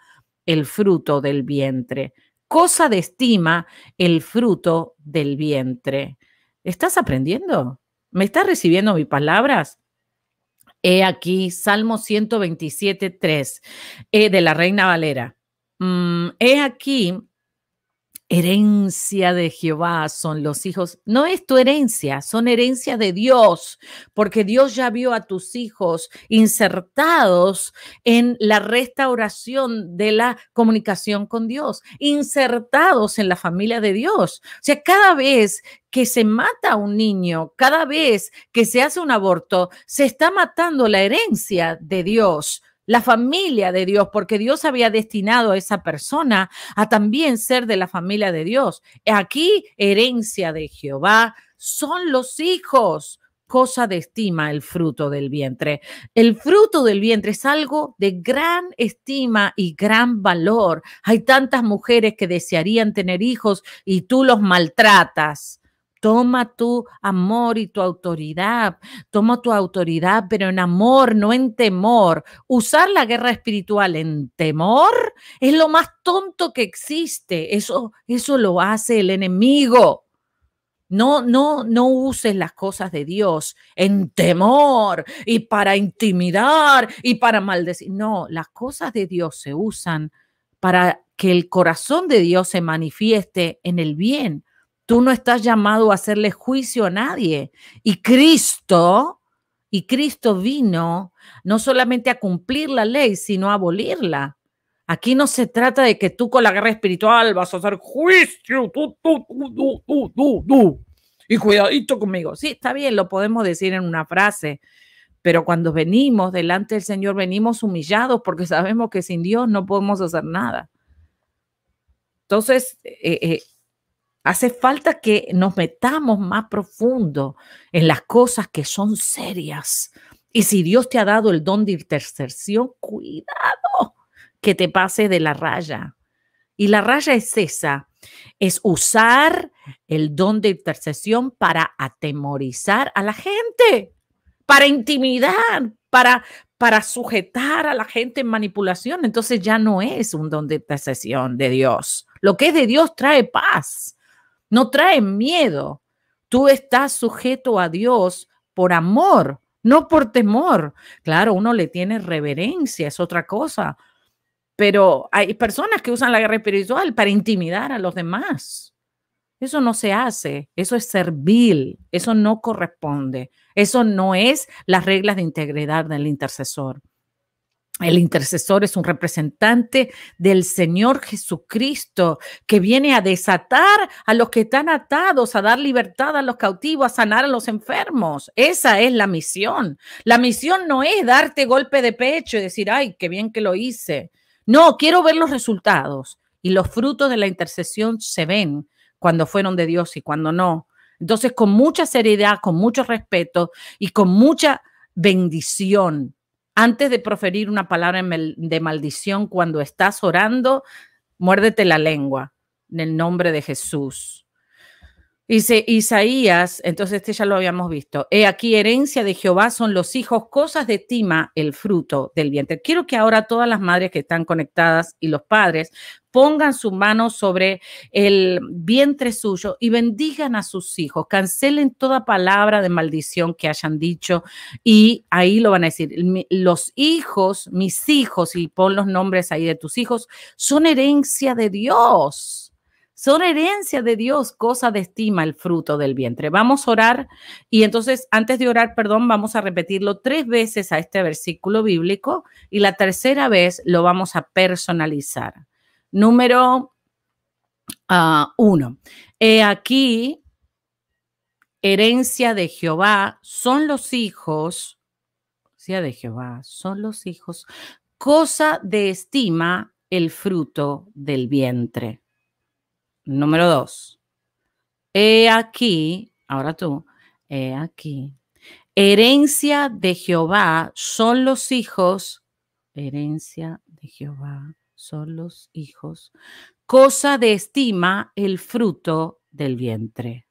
el fruto del vientre. Cosa de estima el fruto del vientre. ¿Estás aprendiendo? ¿Me estás recibiendo mis palabras? He aquí, Salmo 127, 3, eh, de la Reina Valera. Mm, he aquí, Herencia de Jehová son los hijos. No es tu herencia, son herencia de Dios, porque Dios ya vio a tus hijos insertados en la restauración de la comunicación con Dios, insertados en la familia de Dios. O sea, cada vez que se mata a un niño, cada vez que se hace un aborto, se está matando la herencia de Dios la familia de Dios, porque Dios había destinado a esa persona a también ser de la familia de Dios. Aquí, herencia de Jehová, son los hijos cosa de estima el fruto del vientre. El fruto del vientre es algo de gran estima y gran valor. Hay tantas mujeres que desearían tener hijos y tú los maltratas Toma tu amor y tu autoridad. Toma tu autoridad, pero en amor, no en temor. Usar la guerra espiritual en temor es lo más tonto que existe. Eso, eso lo hace el enemigo. No, no, no uses las cosas de Dios en temor y para intimidar y para maldecir. No, las cosas de Dios se usan para que el corazón de Dios se manifieste en el bien, Tú no estás llamado a hacerle juicio a nadie. Y Cristo, y Cristo vino no solamente a cumplir la ley, sino a abolirla. Aquí no se trata de que tú con la guerra espiritual vas a hacer juicio, tú, tú, tú, tú, y cuidadito conmigo. Sí, está bien, lo podemos decir en una frase, pero cuando venimos delante del Señor, venimos humillados porque sabemos que sin Dios no podemos hacer nada. Entonces, eh, eh Hace falta que nos metamos más profundo en las cosas que son serias. Y si Dios te ha dado el don de intercesión, cuidado que te pases de la raya. Y la raya es esa, es usar el don de intercesión para atemorizar a la gente, para intimidar, para, para sujetar a la gente en manipulación. Entonces ya no es un don de intercesión de Dios. Lo que es de Dios trae paz no trae miedo. Tú estás sujeto a Dios por amor, no por temor. Claro, uno le tiene reverencia, es otra cosa. Pero hay personas que usan la guerra espiritual para intimidar a los demás. Eso no se hace, eso es servil, eso no corresponde, eso no es las reglas de integridad del intercesor. El intercesor es un representante del Señor Jesucristo que viene a desatar a los que están atados, a dar libertad a los cautivos, a sanar a los enfermos. Esa es la misión. La misión no es darte golpe de pecho y decir, ay, qué bien que lo hice. No, quiero ver los resultados. Y los frutos de la intercesión se ven cuando fueron de Dios y cuando no. Entonces, con mucha seriedad, con mucho respeto y con mucha bendición antes de proferir una palabra de maldición cuando estás orando, muérdete la lengua en el nombre de Jesús. Dice Isaías, entonces este ya lo habíamos visto. He aquí herencia de Jehová son los hijos, cosas de Tima, el fruto del vientre. Quiero que ahora todas las madres que están conectadas y los padres pongan su mano sobre el vientre suyo y bendigan a sus hijos. Cancelen toda palabra de maldición que hayan dicho y ahí lo van a decir. Los hijos, mis hijos, y pon los nombres ahí de tus hijos, son herencia de Dios son herencia de Dios, cosa de estima el fruto del vientre. Vamos a orar y entonces antes de orar, perdón, vamos a repetirlo tres veces a este versículo bíblico y la tercera vez lo vamos a personalizar. Número ah, uno. He aquí, herencia de Jehová son los hijos, herencia de Jehová son los hijos, cosa de estima el fruto del vientre. Número dos. He aquí, ahora tú, he aquí. Herencia de Jehová son los hijos, herencia de Jehová son los hijos, cosa de estima el fruto del vientre,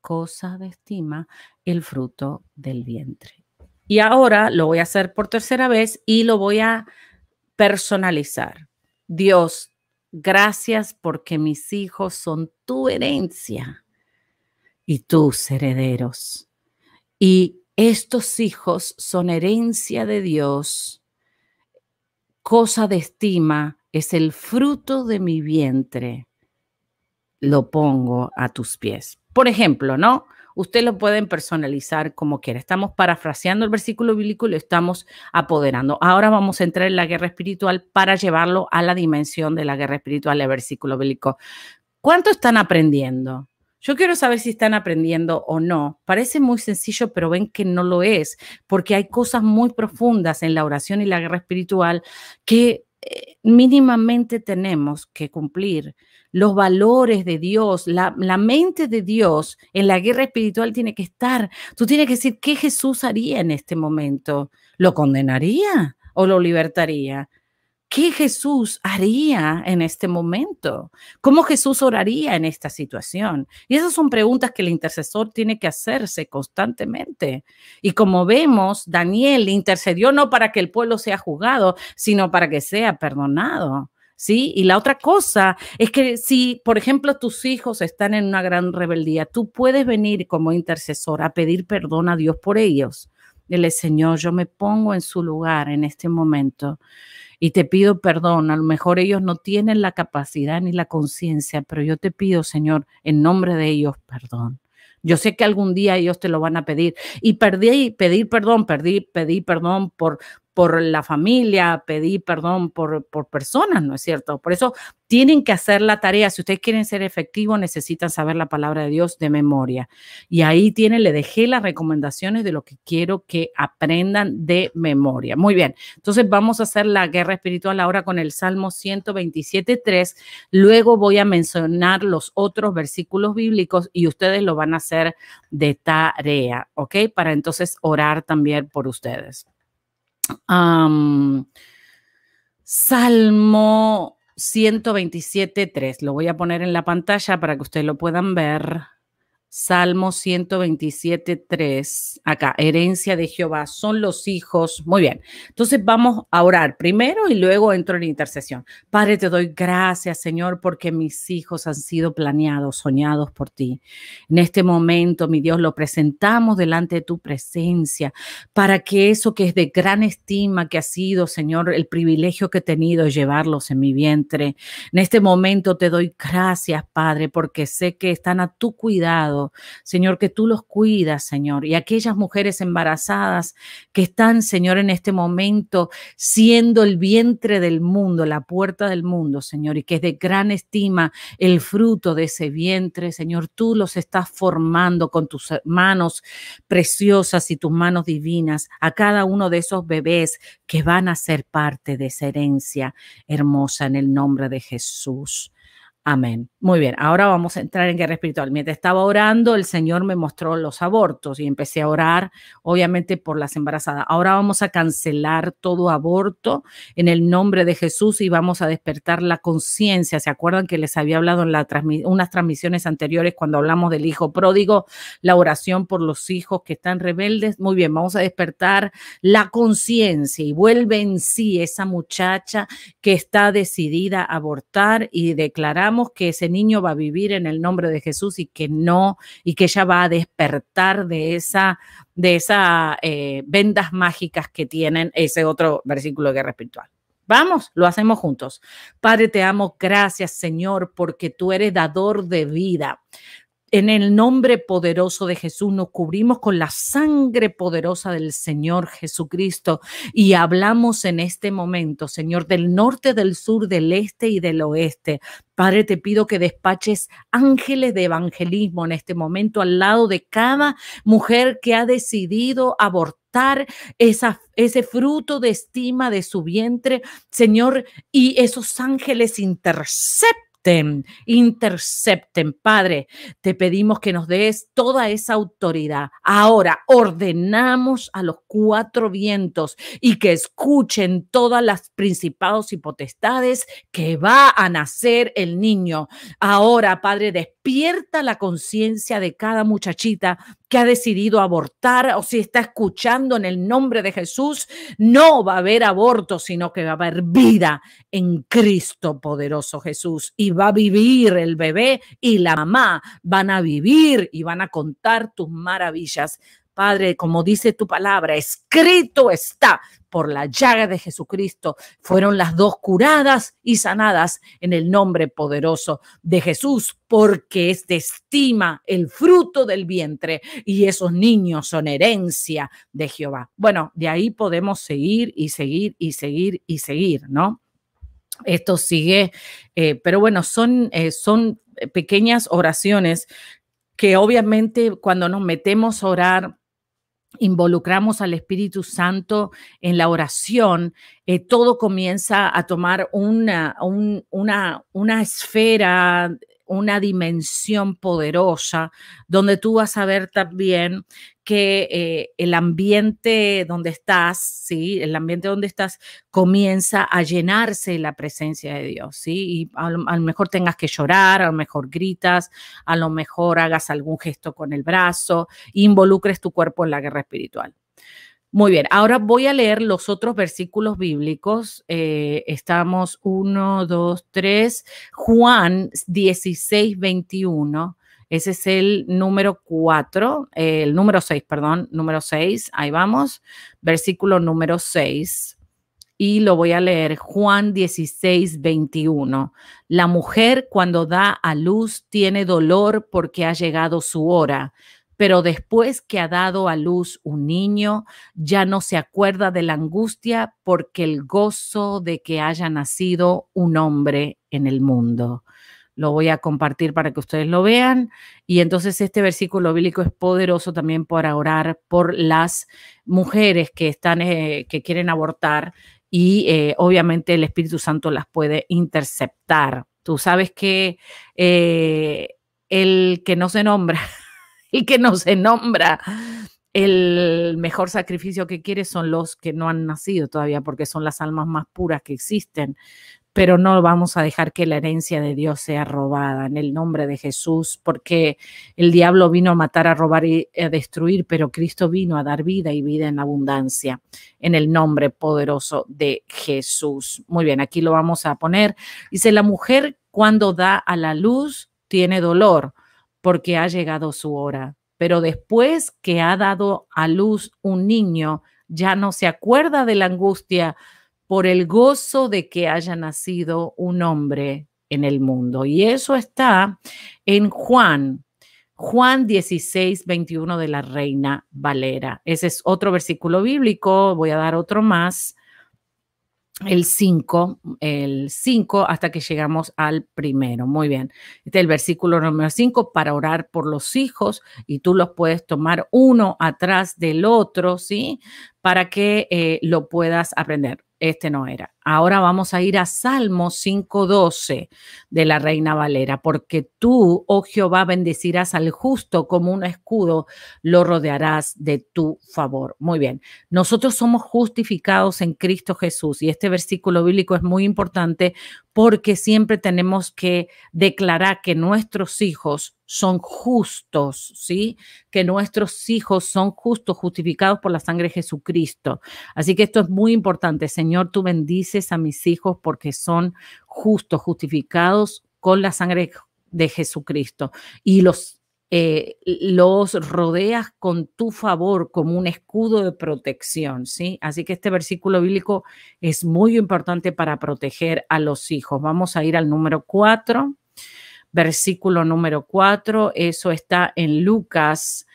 cosa de estima el fruto del vientre. Y ahora lo voy a hacer por tercera vez y lo voy a personalizar. Dios Gracias porque mis hijos son tu herencia y tus herederos. Y estos hijos son herencia de Dios, cosa de estima, es el fruto de mi vientre. Lo pongo a tus pies. Por ejemplo, ¿no? usted lo pueden personalizar como quiera. Estamos parafraseando el versículo bíblico y lo estamos apoderando. Ahora vamos a entrar en la guerra espiritual para llevarlo a la dimensión de la guerra espiritual, el versículo bíblico. ¿Cuánto están aprendiendo? Yo quiero saber si están aprendiendo o no. Parece muy sencillo, pero ven que no lo es, porque hay cosas muy profundas en la oración y la guerra espiritual que eh, mínimamente tenemos que cumplir los valores de Dios, la, mente de Dios en la guerra espiritual tiene que estar. Tú tienes que decir, ¿qué Jesús haría en este momento? ¿Lo condenaría o lo libertaría? ¿Qué Jesús haría en este momento? ¿Cómo Jesús oraría en esta situación? Y esas son preguntas que el intercesor tiene que hacerse constantemente. Y como vemos, Daniel intercedió no para que el pueblo sea juzgado, sino para que sea perdonado. Y la otra cosa es que si, por ejemplo, tus hijos están en una gran rebeldía, tú puedes venir como intercesor a pedir perdón a Dios por ellos. Dile, Señor, yo me pongo en su lugar en este momento y te pido perdón. A lo mejor ellos no tienen la capacidad ni la conciencia, pero yo te pido, Señor, en nombre de ellos, perdón. Yo sé que algún día ellos te lo van a pedir. Y perdí, pedir perdón, perdí, pedí perdón por, por la familia, pedí perdón por, por personas, ¿no es cierto? Por eso tienen que hacer la tarea. Si ustedes quieren ser efectivos, necesitan saber la palabra de Dios de memoria. Y ahí tiene, le dejé las recomendaciones de lo que quiero que aprendan de memoria. Muy bien, entonces vamos a hacer la guerra espiritual ahora con el Salmo 127.3. Luego voy a mencionar los otros versículos bíblicos y ustedes lo van a hacer de tarea, ¿ok? Para entonces orar también por ustedes um, Salmo 127.3. Lo voy a poner en la pantalla para que ustedes lo puedan ver. Salmo 127, 3, acá, herencia de Jehová, son los hijos. Muy bien, entonces vamos a orar primero y luego entro en intercesión. Padre, te doy gracias, Señor, porque mis hijos han sido planeados, soñados por ti. En este momento, mi Dios, lo presentamos delante de tu presencia para que eso que es de gran estima que ha sido, Señor, el privilegio que he tenido de llevarlos en mi vientre. En este momento te doy gracias, Padre, porque sé que están a tu cuidado Señor, que tú los cuidas, Señor. Y aquellas mujeres embarazadas que están, Señor, en este momento siendo el vientre del mundo, la puerta del mundo, Señor, y que es de gran estima el fruto de ese vientre, Señor, tú los estás formando con tus manos preciosas y tus manos divinas a cada uno de esos bebés que van a ser parte de esa herencia hermosa en el nombre de Jesús. Amén. Muy bien, ahora vamos a entrar en guerra espiritual. Mientras estaba orando, el Señor me mostró los abortos y empecé a orar, obviamente, por las embarazadas. Ahora vamos a cancelar todo aborto en el nombre de Jesús y vamos a despertar la conciencia. ¿Se acuerdan que les había hablado en la unas transmisiones anteriores cuando hablamos del hijo pródigo, la oración por los hijos que están rebeldes? Muy bien, vamos a despertar la conciencia y vuelve en sí esa muchacha que está decidida a abortar y declaramos que ese niño va a vivir en el nombre de Jesús y que no, y que ella va a despertar de esa, de esas eh, vendas mágicas que tienen ese otro versículo de guerra espiritual. Vamos, lo hacemos juntos. Padre, te amo. Gracias, Señor, porque tú eres dador de vida. En el nombre poderoso de Jesús nos cubrimos con la sangre poderosa del Señor Jesucristo y hablamos en este momento, Señor, del norte, del sur, del este y del oeste. Padre, te pido que despaches ángeles de evangelismo en este momento al lado de cada mujer que ha decidido abortar ese fruto de estima de su vientre, Señor, y esos ángeles interceptan intercepten, intercepten. Padre, te pedimos que nos des toda esa autoridad. Ahora ordenamos a los cuatro vientos y que escuchen todas las principados y potestades que va a nacer el niño. Ahora, Padre, despierta la conciencia de cada muchachita que ha decidido abortar o si está escuchando en el nombre de Jesús, no va a haber aborto, sino que va a haber vida en Cristo poderoso Jesús. Y va a vivir el bebé y la mamá, van a vivir y van a contar tus maravillas Padre, como dice tu palabra, escrito está por la llaga de Jesucristo. Fueron las dos curadas y sanadas en el nombre poderoso de Jesús, porque es de estima el fruto del vientre y esos niños son herencia de Jehová. Bueno, de ahí podemos seguir y seguir y seguir y seguir, ¿no? Esto sigue, eh, pero bueno, son, eh, son pequeñas oraciones que obviamente cuando nos metemos a orar involucramos al Espíritu Santo en la oración, eh, todo comienza a tomar una, una, una esfera una dimensión poderosa, donde tú vas a ver también que eh, el ambiente donde estás, ¿sí? El ambiente donde estás comienza a llenarse la presencia de Dios, ¿sí? Y a lo, mejor tengas que llorar, a lo mejor gritas, a lo mejor hagas algún gesto con el brazo, involucres tu cuerpo en la guerra espiritual. Muy bien, ahora voy a leer los otros versículos bíblicos. Eh, estamos 1, 2, 3, Juan 16, 21. Ese es el número 4, eh, el número 6, perdón, número 6, ahí vamos, versículo número 6. Y lo voy a leer, Juan 16, 21. La mujer cuando da a luz tiene dolor porque ha llegado su hora pero después que ha dado a luz un niño, ya no se acuerda de la angustia porque el gozo de que haya nacido un hombre en el mundo. Lo voy a compartir para que ustedes lo vean. Y entonces este versículo bíblico es poderoso también para orar por las mujeres que están, eh, que quieren abortar y eh, obviamente el Espíritu Santo las puede interceptar. Tú sabes que eh, el que no se nombra <laughs> que no se nombra. El mejor sacrificio que quiere son los que no han nacido todavía, porque son las almas más puras que existen. Pero no vamos a dejar que la herencia de Dios sea robada en el nombre de Jesús, porque el diablo vino a matar, a robar y a destruir, pero Cristo vino a dar vida y vida en abundancia, en el nombre poderoso de Jesús. Muy bien, aquí lo vamos a poner. Dice, la mujer cuando da a la luz tiene dolor porque ha llegado su hora. Pero después que ha dado a luz un niño, ya no se acuerda de la angustia por el gozo de que haya nacido un hombre en el mundo. Y eso está en Juan, Juan 16, 21 de la Reina Valera. Ese es otro versículo bíblico, voy a dar otro más el 5, el 5 hasta que llegamos al primero. Muy bien. Este es el versículo número 5 para orar por los hijos y tú los puedes tomar uno atrás del otro, ¿sí? Para que eh, lo puedas aprender. Este no era. Ahora vamos a ir a Salmo 5.12 de la Reina Valera, porque tú, oh Jehová, bendecirás al justo como un escudo, lo rodearás de tu favor. Muy bien, nosotros somos justificados en Cristo Jesús y este versículo bíblico es muy importante porque siempre tenemos que declarar que nuestros hijos son justos, ¿sí? Que nuestros hijos son justos, justificados por la sangre de Jesucristo. Así que esto es muy importante. Señor, tú bendices a mis hijos porque son justos, justificados con la sangre de Jesucristo. Y los, eh, los rodeas con tu favor como un escudo de protección, ¿sí? Así que este versículo bíblico es muy importante para proteger a los hijos. Vamos a ir al número 4, versículo número 4, eso está en Lucas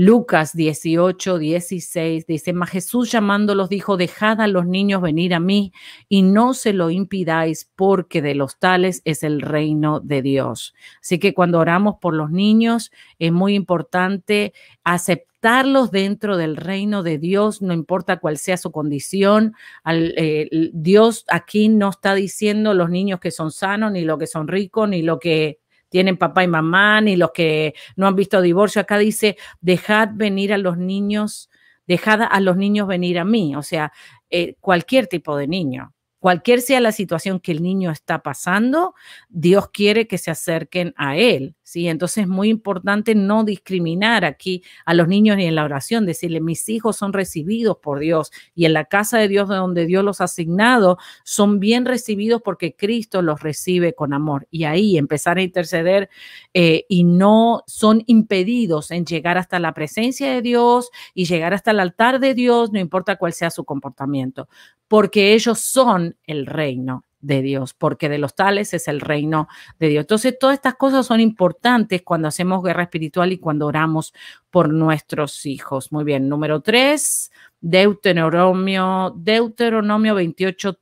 Lucas 18, 16 dice, más Jesús llamándolos dijo, dejad a los niños venir a mí y no se lo impidáis, porque de los tales es el reino de Dios. Así que cuando oramos por los niños, es muy importante aceptarlos dentro del reino de Dios, no importa cuál sea su condición. Al, eh, Dios aquí no está diciendo los niños que son sanos, ni lo que son ricos, ni lo que tienen papá y mamá, ni los que no han visto divorcio. Acá dice, dejad venir a los niños, dejad a los niños venir a mí, o sea, eh, cualquier tipo de niño. Cualquier sea la situación que el niño está pasando, Dios quiere que se acerquen a Él. ¿sí? Entonces es muy importante no discriminar aquí a los niños ni en la oración, decirle, mis hijos son recibidos por Dios y en la casa de Dios de donde Dios los ha asignado, son bien recibidos porque Cristo los recibe con amor. Y ahí empezar a interceder eh, y no son impedidos en llegar hasta la presencia de Dios y llegar hasta el altar de Dios, no importa cuál sea su comportamiento porque ellos son el reino de Dios, porque de los tales es el reino de Dios. Entonces, todas estas cosas son importantes cuando hacemos guerra espiritual y cuando oramos por nuestros hijos. Muy bien, número 3, Deuteronomio, Deuteronomio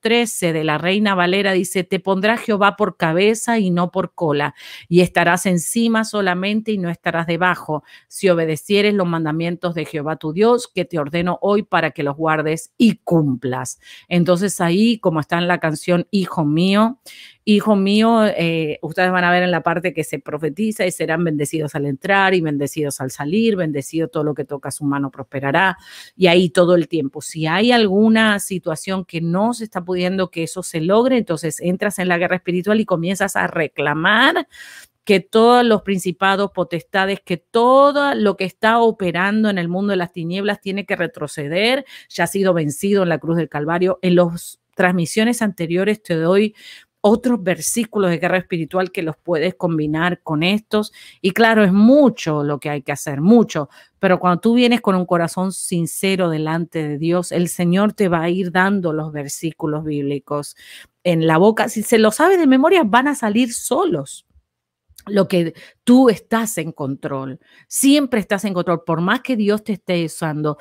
13 de la Reina Valera dice, te pondrá Jehová por cabeza y no por cola, y estarás encima solamente y no estarás debajo, si obedecieres los mandamientos de Jehová tu Dios, que te ordeno hoy para que los guardes y cumplas. Entonces ahí, como está en la canción Hijo mío, Hijo mío, eh, ustedes van a ver en la parte que se profetiza y serán bendecidos al entrar y bendecidos al salir, bendecido todo lo que toca su mano prosperará y ahí todo el tiempo. Si hay alguna situación que no se está pudiendo que eso se logre, entonces entras en la guerra espiritual y comienzas a reclamar que todos los principados, potestades, que todo lo que está operando en el mundo de las tinieblas tiene que retroceder, ya ha sido vencido en la cruz del Calvario. En las transmisiones anteriores te doy otros versículos de guerra espiritual que los puedes combinar con estos. Y claro, es mucho lo que hay que hacer, mucho. Pero cuando tú vienes con un corazón sincero delante de Dios, el Señor te va a ir dando los versículos bíblicos en la boca. Si se lo sabe de memoria, van a salir solos lo que tú estás en control, siempre estás en control, por más que Dios te esté usando,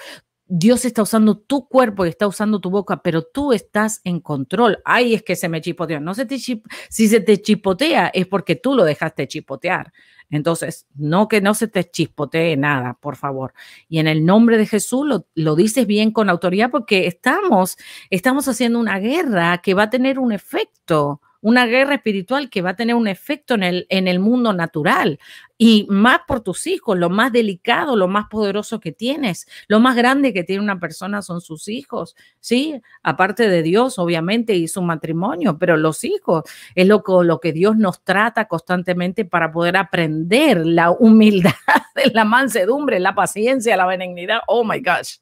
Dios está usando tu cuerpo y está usando tu boca, pero tú estás en control. Ay, es que se me chipoteó. No se te si se te chipotea es porque tú lo dejaste chipotear. Entonces, no que no se te chipotee nada, por favor. Y en el nombre de Jesús lo, lo, dices bien con autoridad porque estamos, estamos haciendo una guerra que va a tener un efecto una guerra espiritual que va a tener un efecto en el, en el mundo natural y más por tus hijos, lo más delicado, lo más poderoso que tienes, lo más grande que tiene una persona son sus hijos, ¿sí? Aparte de Dios, obviamente, y su matrimonio, pero los hijos es lo, lo que Dios nos trata constantemente para poder aprender la humildad, <laughs> la mansedumbre, la paciencia, la benignidad, oh my gosh,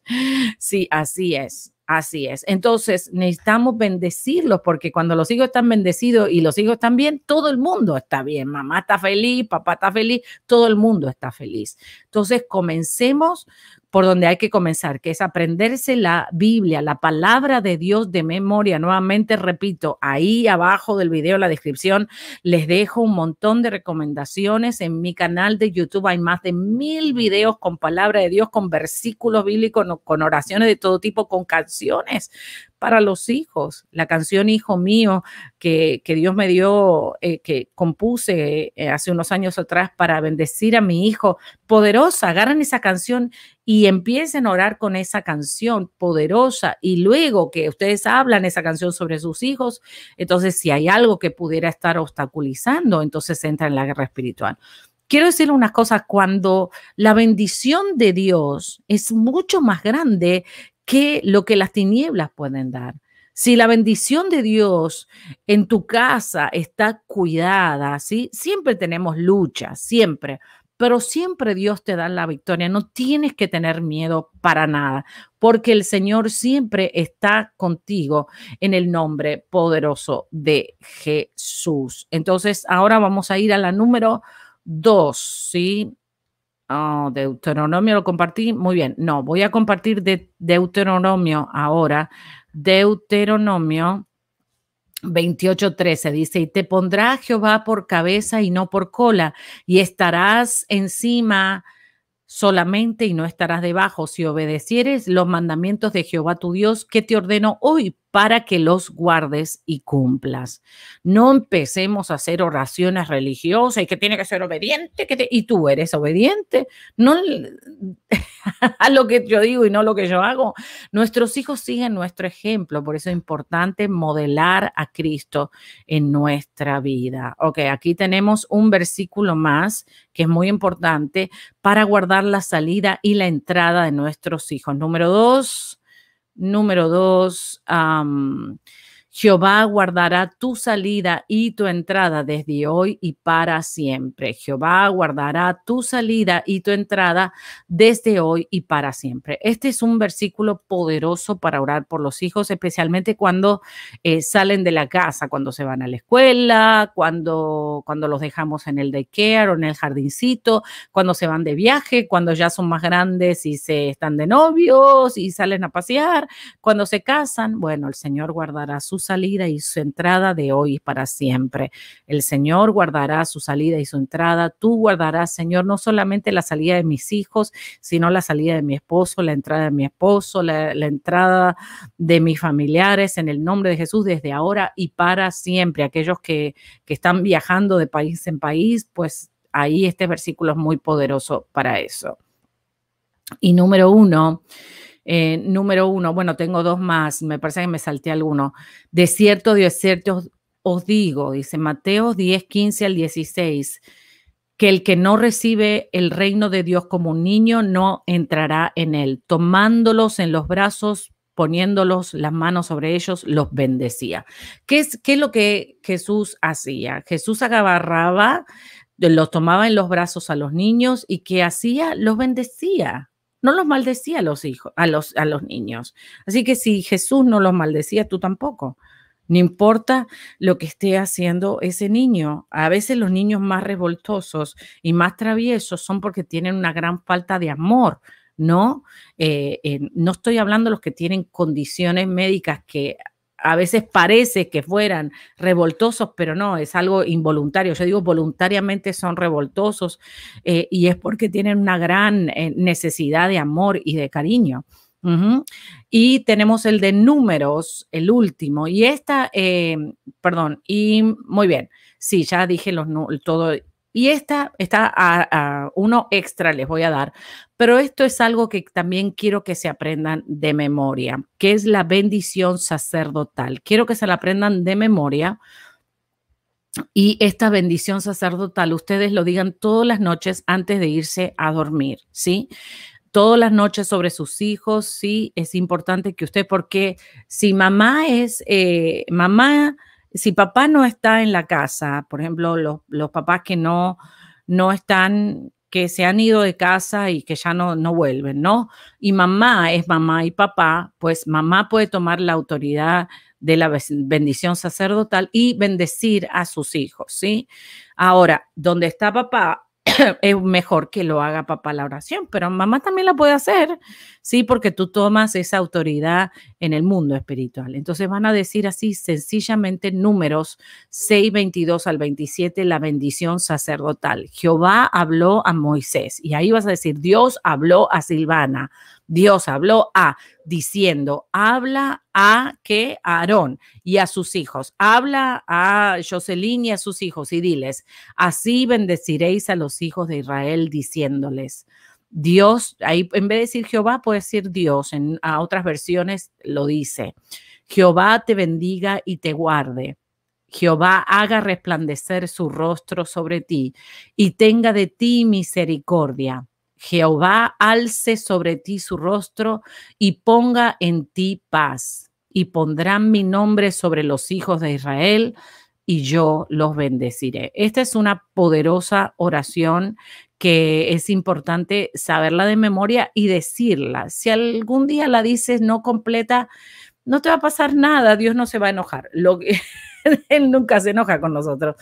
sí, así es. Así es. Entonces, necesitamos bendecirlos porque cuando los hijos están bendecidos y los hijos están bien, todo el mundo está bien. Mamá está feliz, papá está feliz, todo el mundo está feliz. Entonces, comencemos por donde hay que comenzar, que es aprenderse la Biblia, la palabra de Dios de memoria. Nuevamente, repito, ahí abajo del video, en la descripción, les dejo un montón de recomendaciones. En mi canal de YouTube hay más de mil videos con palabra de Dios, con versículos bíblicos, con oraciones de todo tipo, con canciones para los hijos. La canción Hijo mío que, Dios me dio, eh, que compuse eh, hace unos años atrás para bendecir a mi hijo, poderosa. Agarran esa canción y empiecen a orar con esa canción poderosa y luego que ustedes hablan esa canción sobre sus hijos, entonces si hay algo que pudiera estar obstaculizando, entonces entra en la guerra espiritual. Quiero decir unas cosas, cuando la bendición de Dios es mucho más grande que lo que las tinieblas pueden dar. Si la bendición de Dios en tu casa está cuidada, ¿sí? siempre tenemos lucha, siempre, pero siempre Dios te da la victoria. No tienes que tener miedo para nada, porque el Señor siempre está contigo en el nombre poderoso de Jesús. Entonces, ahora vamos a ir a la número dos, ¿sí? Oh, Deuteronomio lo compartí. Muy bien, no, voy a compartir de Deuteronomio ahora. Deuteronomio 28:13 dice, y te pondrá Jehová por cabeza y no por cola, y estarás encima solamente y no estarás debajo si obedecieres los mandamientos de Jehová tu Dios que te ordeno hoy para que los guardes y cumplas. No empecemos a hacer oraciones religiosas y que tiene que ser obediente, y tú eres obediente. No <laughs> a lo que yo digo y no lo que yo hago. Nuestros hijos siguen nuestro ejemplo, por eso es importante modelar a Cristo en nuestra vida. Ok, aquí tenemos un versículo más que es muy importante para guardar la salida y la entrada de nuestros hijos. Número dos Número dos, Jehová guardará tu salida y tu entrada desde hoy y para siempre. Jehová guardará tu salida y tu entrada desde hoy y para siempre. Este es un versículo poderoso para orar por los hijos, especialmente cuando eh, salen de la casa, cuando se van a la escuela, cuando, cuando los dejamos en el daycare o en el jardincito, cuando se van de viaje, cuando ya son más grandes y se están de novios y salen a pasear, cuando se casan. Bueno, el Señor guardará sus salida y su entrada de hoy para siempre. El Señor guardará su salida y su entrada. Tú guardarás, Señor, no solamente la salida de mis hijos, sino la salida de mi esposo, la entrada de mi esposo, la, la entrada de mis familiares en el nombre de Jesús desde ahora y para siempre. Aquellos que, que están viajando de país en país, pues ahí este versículo es muy poderoso para eso. Y número uno, eh, número uno, bueno, tengo dos más, me parece que me salté alguno. De cierto, de cierto os, digo, dice Mateo 10, 15 al 16, que el que no recibe el reino de Dios como un niño no entrará en él. Tomándolos en los brazos, poniéndolos las manos sobre ellos, los bendecía. ¿Qué es, qué es lo que Jesús hacía? Jesús agarraba, los tomaba en los brazos a los niños y ¿qué hacía? Los bendecía no los maldecía a los hijos, a los, a los niños. Así que si Jesús no los maldecía, tú tampoco. No importa lo que esté haciendo ese niño. A veces los niños más revoltosos y más traviesos son porque tienen una gran falta de amor, ¿no? Eh, eh, no estoy hablando de los que tienen condiciones médicas que a veces parece que fueran revoltosos, pero no, es algo involuntario. Yo digo, voluntariamente son revoltosos eh, y es porque tienen una gran eh, necesidad de amor y de cariño. Y tenemos el de números, el último. Y esta, eh, perdón, y muy bien, sí, ya dije los, todo, y esta está a, uno extra les voy a dar, pero esto es algo que también quiero que se aprendan de memoria, que es la bendición sacerdotal. Quiero que se la aprendan de memoria y esta bendición sacerdotal ustedes lo digan todas las noches antes de irse a dormir, ¿sí? todas las noches sobre sus hijos, sí, es importante que usted, porque si mamá es, eh, mamá si papá no está en la casa, por ejemplo, los, papás que no, no están que se han ido de casa y que ya no, no vuelven, ¿no? Y mamá es mamá y papá, pues mamá puede tomar la autoridad de la bendición sacerdotal y bendecir a sus hijos, ¿sí? Ahora, ¿dónde está papá, <coughs> es mejor que lo haga papá la oración, pero mamá también la puede hacer, ¿sí? Porque tú tomas esa autoridad en el mundo espiritual. Entonces van a decir así sencillamente números 6, 22 al 27, la bendición sacerdotal. Jehová habló a Moisés y ahí vas a decir, Dios habló a Silvana, Dios habló a, diciendo, habla a que Aarón y a sus hijos, habla a Joselín y a sus hijos y diles, así bendeciréis a los hijos de Israel diciéndoles. Dios, ahí en vez de decir Jehová, puede decir Dios, en otras versiones lo dice. Jehová te bendiga y te guarde. Jehová haga resplandecer su rostro sobre ti y tenga de ti misericordia. Jehová alce sobre ti su rostro y ponga en ti paz. Y pondrán mi nombre sobre los hijos de Israel y yo los bendeciré. Esta es una poderosa oración que es importante saberla de memoria y decirla. Si algún día la dices no completa, no te va a pasar nada, Dios no se va a enojar. Lo que, <laughs> él nunca se enoja con nosotros.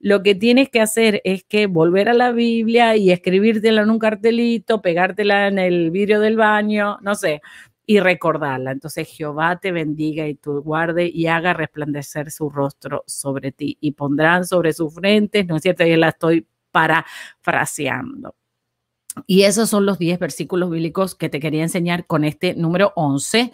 Lo que tienes que hacer es que volver a la Biblia y escribírtela en un cartelito, pegártela en el vidrio del baño, no sé, y recordarla. Entonces Jehová te bendiga y te guarde y haga resplandecer su rostro sobre ti y pondrán sobre sus frentes, ¿no es cierto? Yo la estoy parafraseando. Y esos son los 10 versículos bíblicos que te quería enseñar con este número 11.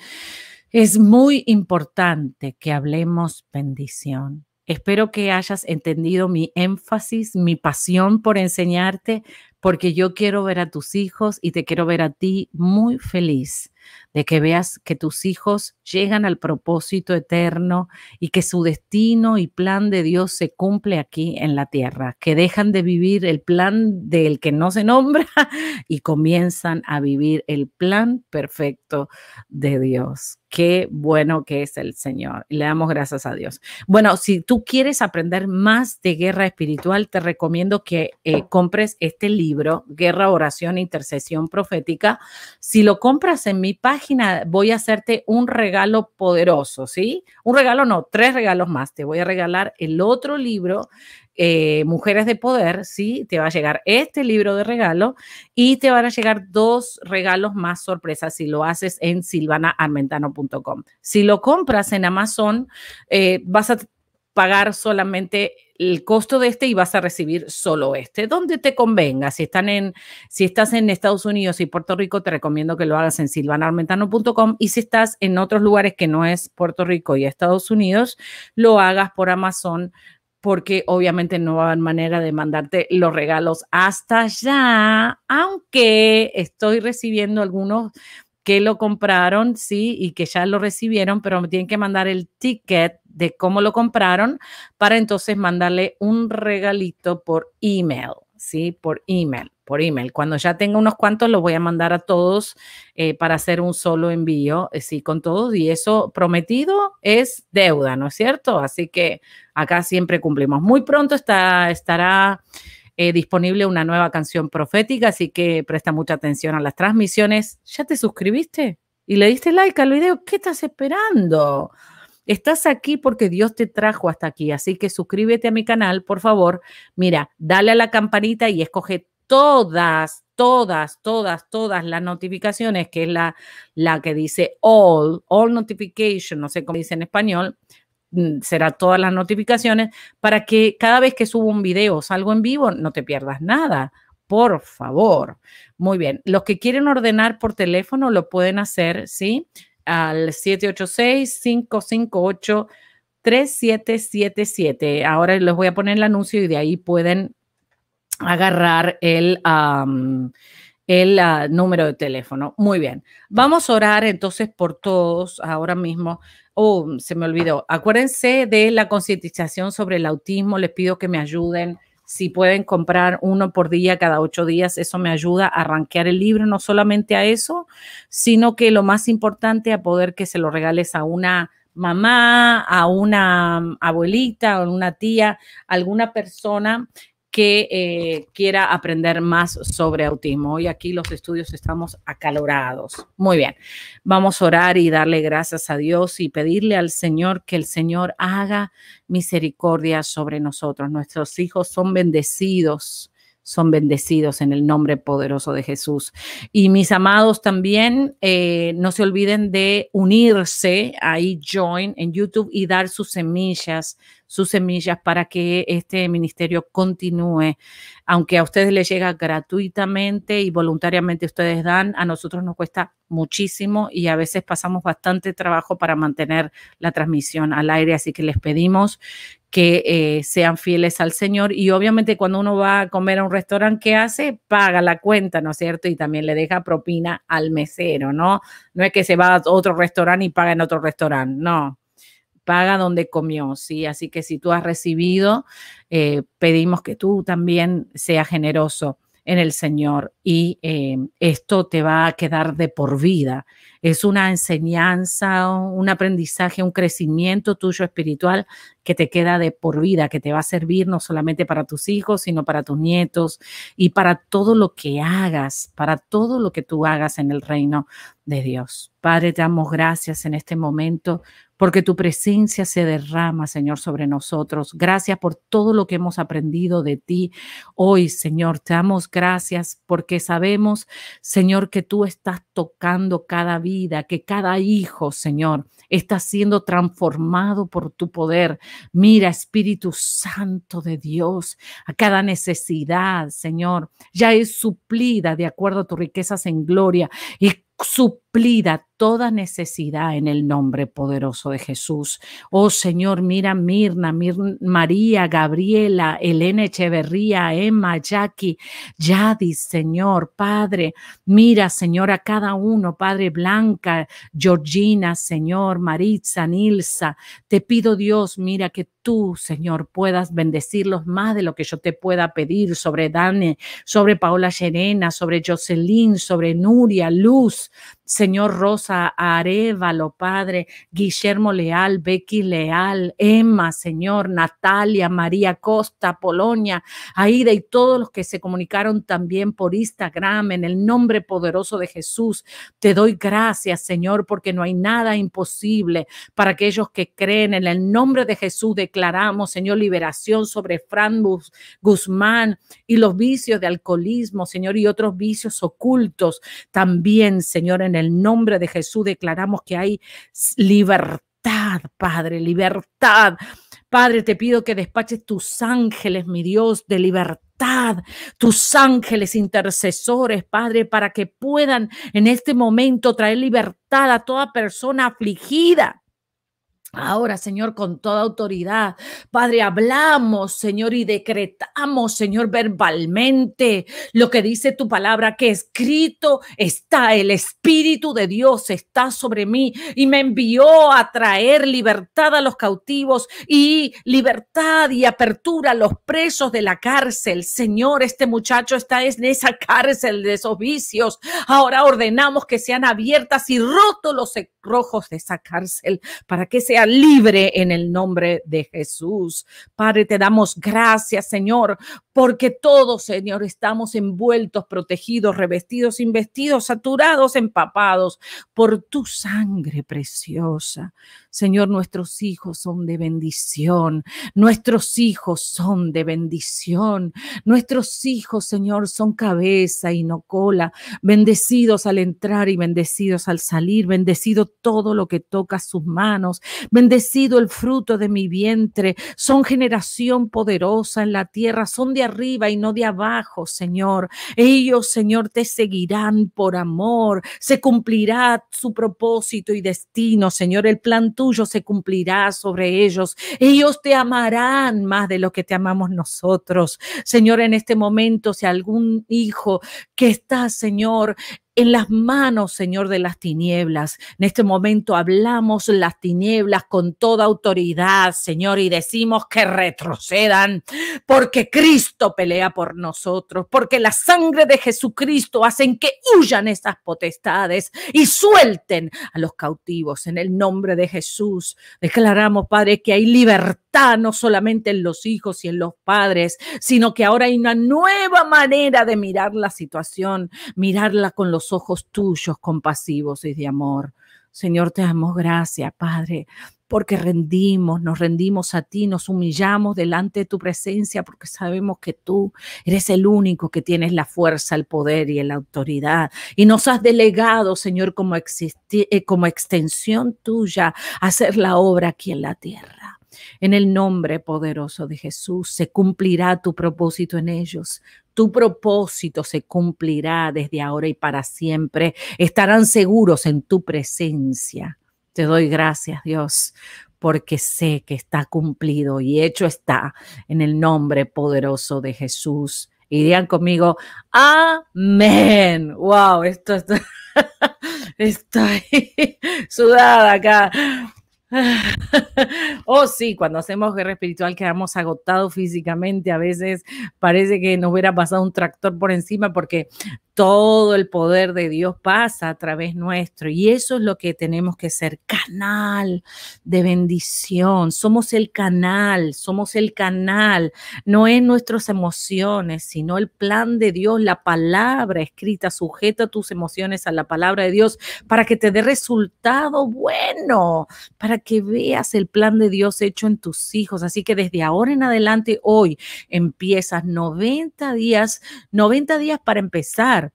Es muy importante que hablemos bendición. Espero que hayas entendido mi énfasis, mi pasión por enseñarte, porque yo quiero ver a tus hijos y te quiero ver a ti muy feliz de que veas que tus hijos llegan al propósito eterno y que su destino y plan de Dios se cumple aquí en la tierra, que dejan de vivir el plan del que no se nombra <laughs> y comienzan a vivir el plan perfecto de Dios. Qué bueno que es el Señor. Le damos gracias a Dios. Bueno, si tú quieres aprender más de guerra espiritual, te recomiendo que eh, compres este libro, Guerra, Oración, e Intercesión Profética. Si lo compras en mi página voy a hacerte un regalo poderoso, ¿sí? Un regalo no, tres regalos más. Te voy a regalar el otro libro, eh, Mujeres de Poder, ¿sí? Te va a llegar este libro de regalo y te van a llegar dos regalos más sorpresas si lo haces en silvanaarmentano.com. Si lo compras en Amazon, eh, vas a pagar solamente el costo de este y vas a recibir solo este. Donde te convenga. Si, están en, si estás en Estados Unidos y Puerto Rico, te recomiendo que lo hagas en silvanarmentano.com y si estás en otros lugares que no es Puerto Rico y Estados Unidos, lo hagas por Amazon porque obviamente no va a haber manera de mandarte los regalos hasta allá, aunque estoy recibiendo algunos que lo compraron, sí, y que ya lo recibieron, pero me tienen que mandar el ticket de cómo lo compraron para entonces mandarle un regalito por email, sí, por email, por email. Cuando ya tenga unos cuantos, los voy a mandar a todos eh, para hacer un solo envío, eh, sí, con todos, y eso prometido es deuda, ¿no es cierto? Así que acá siempre cumplimos. Muy pronto está, estará... Eh, disponible una nueva canción profética, así que presta mucha atención a las transmisiones. ¿Ya te suscribiste? ¿Y le diste like al video? ¿Qué estás esperando? Estás aquí porque Dios te trajo hasta aquí, así que suscríbete a mi canal, por favor. Mira, dale a la campanita y escoge todas, todas, todas, todas las notificaciones, que es la, la que dice all, all notification, no sé cómo dice en español, Mm, será todas las notificaciones para que cada vez que subo un video o salgo en vivo no te pierdas nada. Por favor. Muy bien. Los que quieren ordenar por teléfono lo pueden hacer, ¿sí? Al 786-558-3777. Ahora les voy a poner el anuncio y de ahí pueden agarrar el el número de teléfono. Muy bien. Vamos a orar entonces por todos ahora mismo. Oh, se me olvidó. Acuérdense de la concientización sobre el autismo. Les pido que me ayuden. Si pueden comprar uno por día cada ocho días, eso me ayuda a arranquear el libro, no solamente a eso, sino que lo más importante, a poder que se lo regales a una mamá, a una um, abuelita, a una tía, alguna persona que eh, quiera aprender más sobre autismo. Hoy aquí los estudios estamos acalorados. Muy bien, vamos a orar y darle gracias a Dios y pedirle al Señor que el Señor haga misericordia sobre nosotros. Nuestros hijos son bendecidos son bendecidos en el nombre poderoso de Jesús. Y mis amados también, eh, no se olviden de unirse ahí, join en YouTube y dar sus semillas, sus semillas para que este ministerio continúe. Aunque a ustedes les llega gratuitamente y voluntariamente ustedes dan, a nosotros nos cuesta muchísimo y a veces pasamos bastante trabajo para mantener la transmisión al aire. Así que les pedimos que eh, sean fieles al Señor. Y obviamente cuando uno va a comer a un restaurante, ¿qué hace? Paga la cuenta, ¿no es cierto? Y también le deja propina al mesero, ¿no? No es que se va a otro restaurante y paga en otro restaurante, no. Paga donde comió, ¿sí? Así que si tú has recibido, eh, pedimos que tú también seas generoso en el Señor y eh, esto te va a quedar de por vida. Es una enseñanza, un aprendizaje, un crecimiento tuyo espiritual que te queda de por vida, que te va a servir no solamente para tus hijos, sino para tus nietos y para todo lo que hagas, para todo lo que tú hagas en el reino de Dios. Padre, te damos gracias en este momento porque tu presencia se derrama, Señor, sobre nosotros. Gracias por todo lo que hemos aprendido de ti hoy, Señor. Te damos gracias porque sabemos, Señor, que tú estás tocando cada vida, que cada hijo, Señor, está siendo transformado por tu poder. Mira, Espíritu Santo de Dios, a cada necesidad, Señor, ya es suplida de acuerdo a tus riquezas en gloria y suplida cumplida toda necesidad en el nombre poderoso de Jesús. Oh Señor, mira Mirna, María, Gabriela, Elena Echeverría, Emma, Jackie, Yadis, Señor, Padre, mira, Señor, a cada uno, Padre Blanca, Georgina, Señor, Maritza, Nilsa, te pido Dios, mira que tú, Señor, puedas bendecirlos más de lo que yo te pueda pedir sobre Dane, sobre Paola Serena, sobre Jocelyn, sobre Nuria, Luz, señor Rosa, Arevalo, Padre, Guillermo Leal, Becky Leal, Emma, Señor, Natalia, María Costa, Polonia, Aida y todos los que se comunicaron también por Instagram en el nombre poderoso de Jesús. Te doy gracias, Señor, porque no hay nada imposible para aquellos que creen. En el nombre de Jesús declaramos, Señor, liberación sobre Fran Guzmán y los vicios de alcoholismo, Señor, y otros vicios ocultos también, Señor, en el el nombre de Jesús declaramos que hay libertad Padre, libertad. Padre, te pido que despaches tus ángeles, mi Dios, de libertad, tus ángeles intercesores, Padre, para que puedan en este momento traer libertad a toda persona afligida Ahora, Señor, con toda autoridad, Padre, hablamos, Señor, y decretamos, Señor, verbalmente lo que dice tu palabra, que escrito está, el Espíritu de Dios está sobre mí y me envió a traer libertad a los cautivos y libertad y apertura a los presos de la cárcel. Señor, este muchacho está en esa cárcel de esos vicios. Ahora ordenamos que sean abiertas y rotos los rojos de esa cárcel para que sea libre en el nombre de Jesús. Padre, te damos gracias, Señor, porque todos, Señor, estamos envueltos, protegidos, revestidos, investidos, saturados, empapados por tu sangre preciosa. Señor, nuestros hijos son de bendición, nuestros hijos son de bendición, nuestros hijos, Señor, son cabeza y no cola, bendecidos al entrar y bendecidos al salir, bendecido todo lo que toca sus manos, Bendecido el fruto de mi vientre. Son generación poderosa en la tierra. Son de arriba y no de abajo, Señor. Ellos, Señor, te seguirán por amor. Se cumplirá su propósito y destino, Señor. El plan tuyo se cumplirá sobre ellos. Ellos te amarán más de lo que te amamos nosotros. Señor, en este momento, si algún hijo que está, Señor, en las manos, Señor, de las tinieblas. En este momento hablamos las tinieblas con toda autoridad, Señor, y decimos que retrocedan, porque Cristo pelea por nosotros, porque la sangre de Jesucristo hacen que huyan esas potestades y suelten a los cautivos. En el nombre de Jesús, declaramos, Padre, que hay libertad no solamente en los hijos y en los padres, sino que ahora hay una nueva manera de mirar la situación, mirarla con los ojos tuyos compasivos y de amor. Señor, te damos gracias, Padre, porque rendimos, nos rendimos a ti, nos humillamos delante de tu presencia, porque sabemos que tú eres el único que tienes la fuerza, el poder y la autoridad. Y nos has delegado, Señor, como, eh, como extensión tuya, hacer la obra aquí en la tierra. En el nombre poderoso de Jesús se cumplirá tu propósito en ellos. Tu propósito se cumplirá desde ahora y para siempre. Estarán seguros en tu presencia. Te doy gracias, Dios, porque sé que está cumplido y hecho está en el nombre poderoso de Jesús. Irían conmigo, amén. Wow, esto, está <laughs> estoy <laughs> sudada acá. <laughs> oh, sí, cuando hacemos guerra espiritual quedamos agotados físicamente. A veces parece que nos hubiera pasado un tractor por encima porque todo el poder de Dios pasa a través nuestro y eso es lo que tenemos que ser, canal de bendición. Somos el canal, somos el canal, no es nuestras emociones, sino el plan de Dios, la palabra escrita, sujeta tus emociones a la palabra de Dios para que te dé resultado bueno, para que veas el plan de Dios hecho en tus hijos. Así que desde ahora en adelante, hoy empiezas 90 días, 90 días para empezar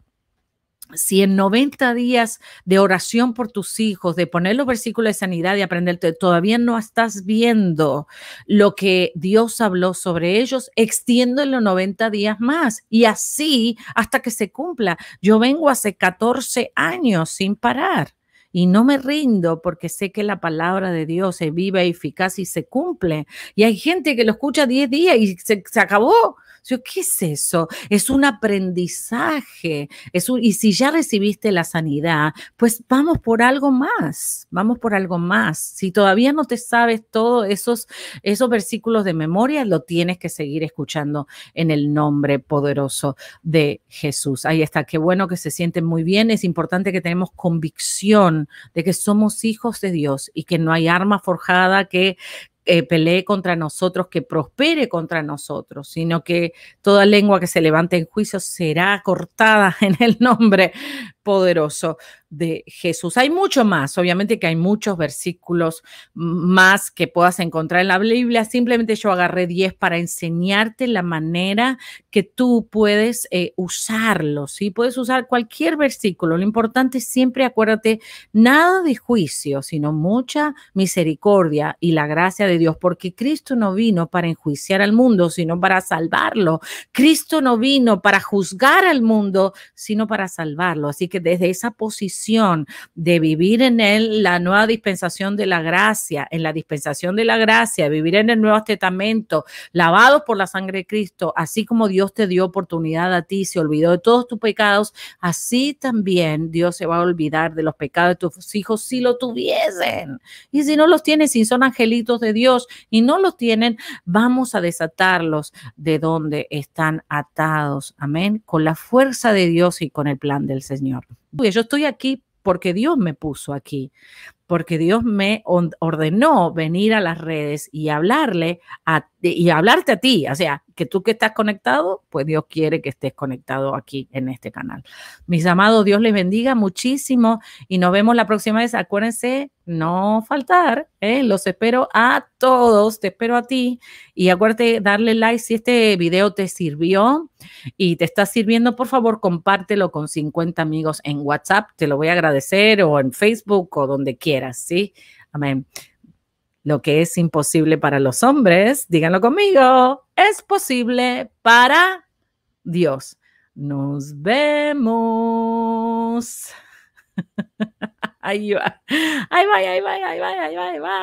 si en 90 días de oración por tus hijos, de poner los versículos de sanidad y aprenderte, todavía no estás viendo lo que Dios habló sobre ellos, extiéndelo 90 días más y así hasta que se cumpla. Yo vengo hace 14 años sin parar y no me rindo porque sé que la palabra de Dios es viva, eficaz y se cumple. Y hay gente que lo escucha 10 días y se acabó ¿qué es eso? Es un aprendizaje. Es y si ya recibiste la sanidad, pues vamos por algo más, vamos por algo más. Si todavía no te sabes todos esos, esos versículos de memoria, lo tienes que seguir escuchando en el nombre poderoso de Jesús. Ahí está, qué bueno que se sienten muy bien. Es importante que tenemos convicción de que somos hijos de Dios y que no hay arma forjada que, eh, pelee contra nosotros, que prospere contra nosotros, sino que toda lengua que se levante en juicio será cortada <laughs> en el nombre poderoso de Jesús. Hay mucho más, obviamente que hay muchos versículos más que puedas encontrar en la Biblia, simplemente yo agarré 10 para enseñarte la manera que tú puedes usarlos, eh, usarlo, Puedes usar cualquier versículo, lo importante es siempre acuérdate, nada de juicio, sino mucha misericordia y la gracia de Dios, porque Cristo no vino para enjuiciar al mundo, sino para salvarlo. Cristo no vino para juzgar al mundo, sino para salvarlo. Así que desde esa posición de vivir en él la nueva dispensación de la gracia, en la dispensación de la gracia, vivir en el Nuevo Testamento, lavado por la sangre de Cristo, así como Dios te dio oportunidad a ti, se olvidó de todos tus pecados, así también Dios se va a olvidar de los pecados de tus hijos si lo tuviesen. Y si no los tienen, si son angelitos de Dios y no los tienen, vamos a desatarlos de donde están atados. Amén. Con la fuerza de Dios y con el plan del Señor. Yo estoy aquí porque Dios me puso aquí porque Dios me ordenó venir a las redes y hablarle a, y hablarte a ti, o sea, que tú que estás conectado, pues Dios quiere que estés conectado aquí en este canal. Mis amados, Dios les bendiga muchísimo y nos vemos la próxima vez. Acuérdense, no faltar, ¿eh? los espero a todos, te espero a ti y acuérdate darle like si este video te sirvió y te está sirviendo, por favor, compártelo con 50 amigos en WhatsApp, te lo voy a agradecer o en Facebook o donde quieras así Amén. Lo que es imposible para los hombres, díganlo conmigo, es posible para Dios. Nos vemos. <laughs> Ahí va. Ahí va, ahí va, ahí va, ahí va, ahí va.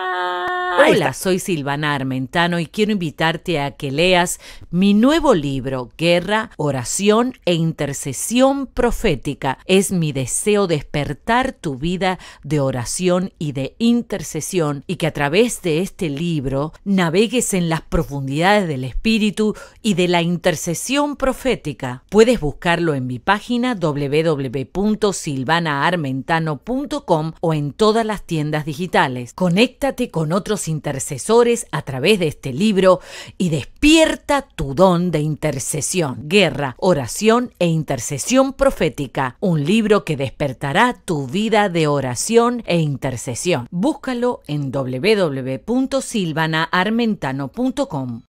Hola, soy Silvana Armentano y quiero invitarte a que leas mi nuevo libro, Guerra, Oración e Intercesión Profética. Es mi deseo despertar tu vida de oración y de intercesión y que a través de este libro navegues en las profundidades del Espíritu y de la intercesión profética. Puedes buscarlo en mi página www.silvanaarmentano.com o en todas las tiendas digitales. Conéctate con otros intercesores a través de este libro y despierta tu don de intercesión, guerra, oración e intercesión profética, un libro que despertará tu vida de oración e intercesión. Búscalo en www.silvanaarmentano.com.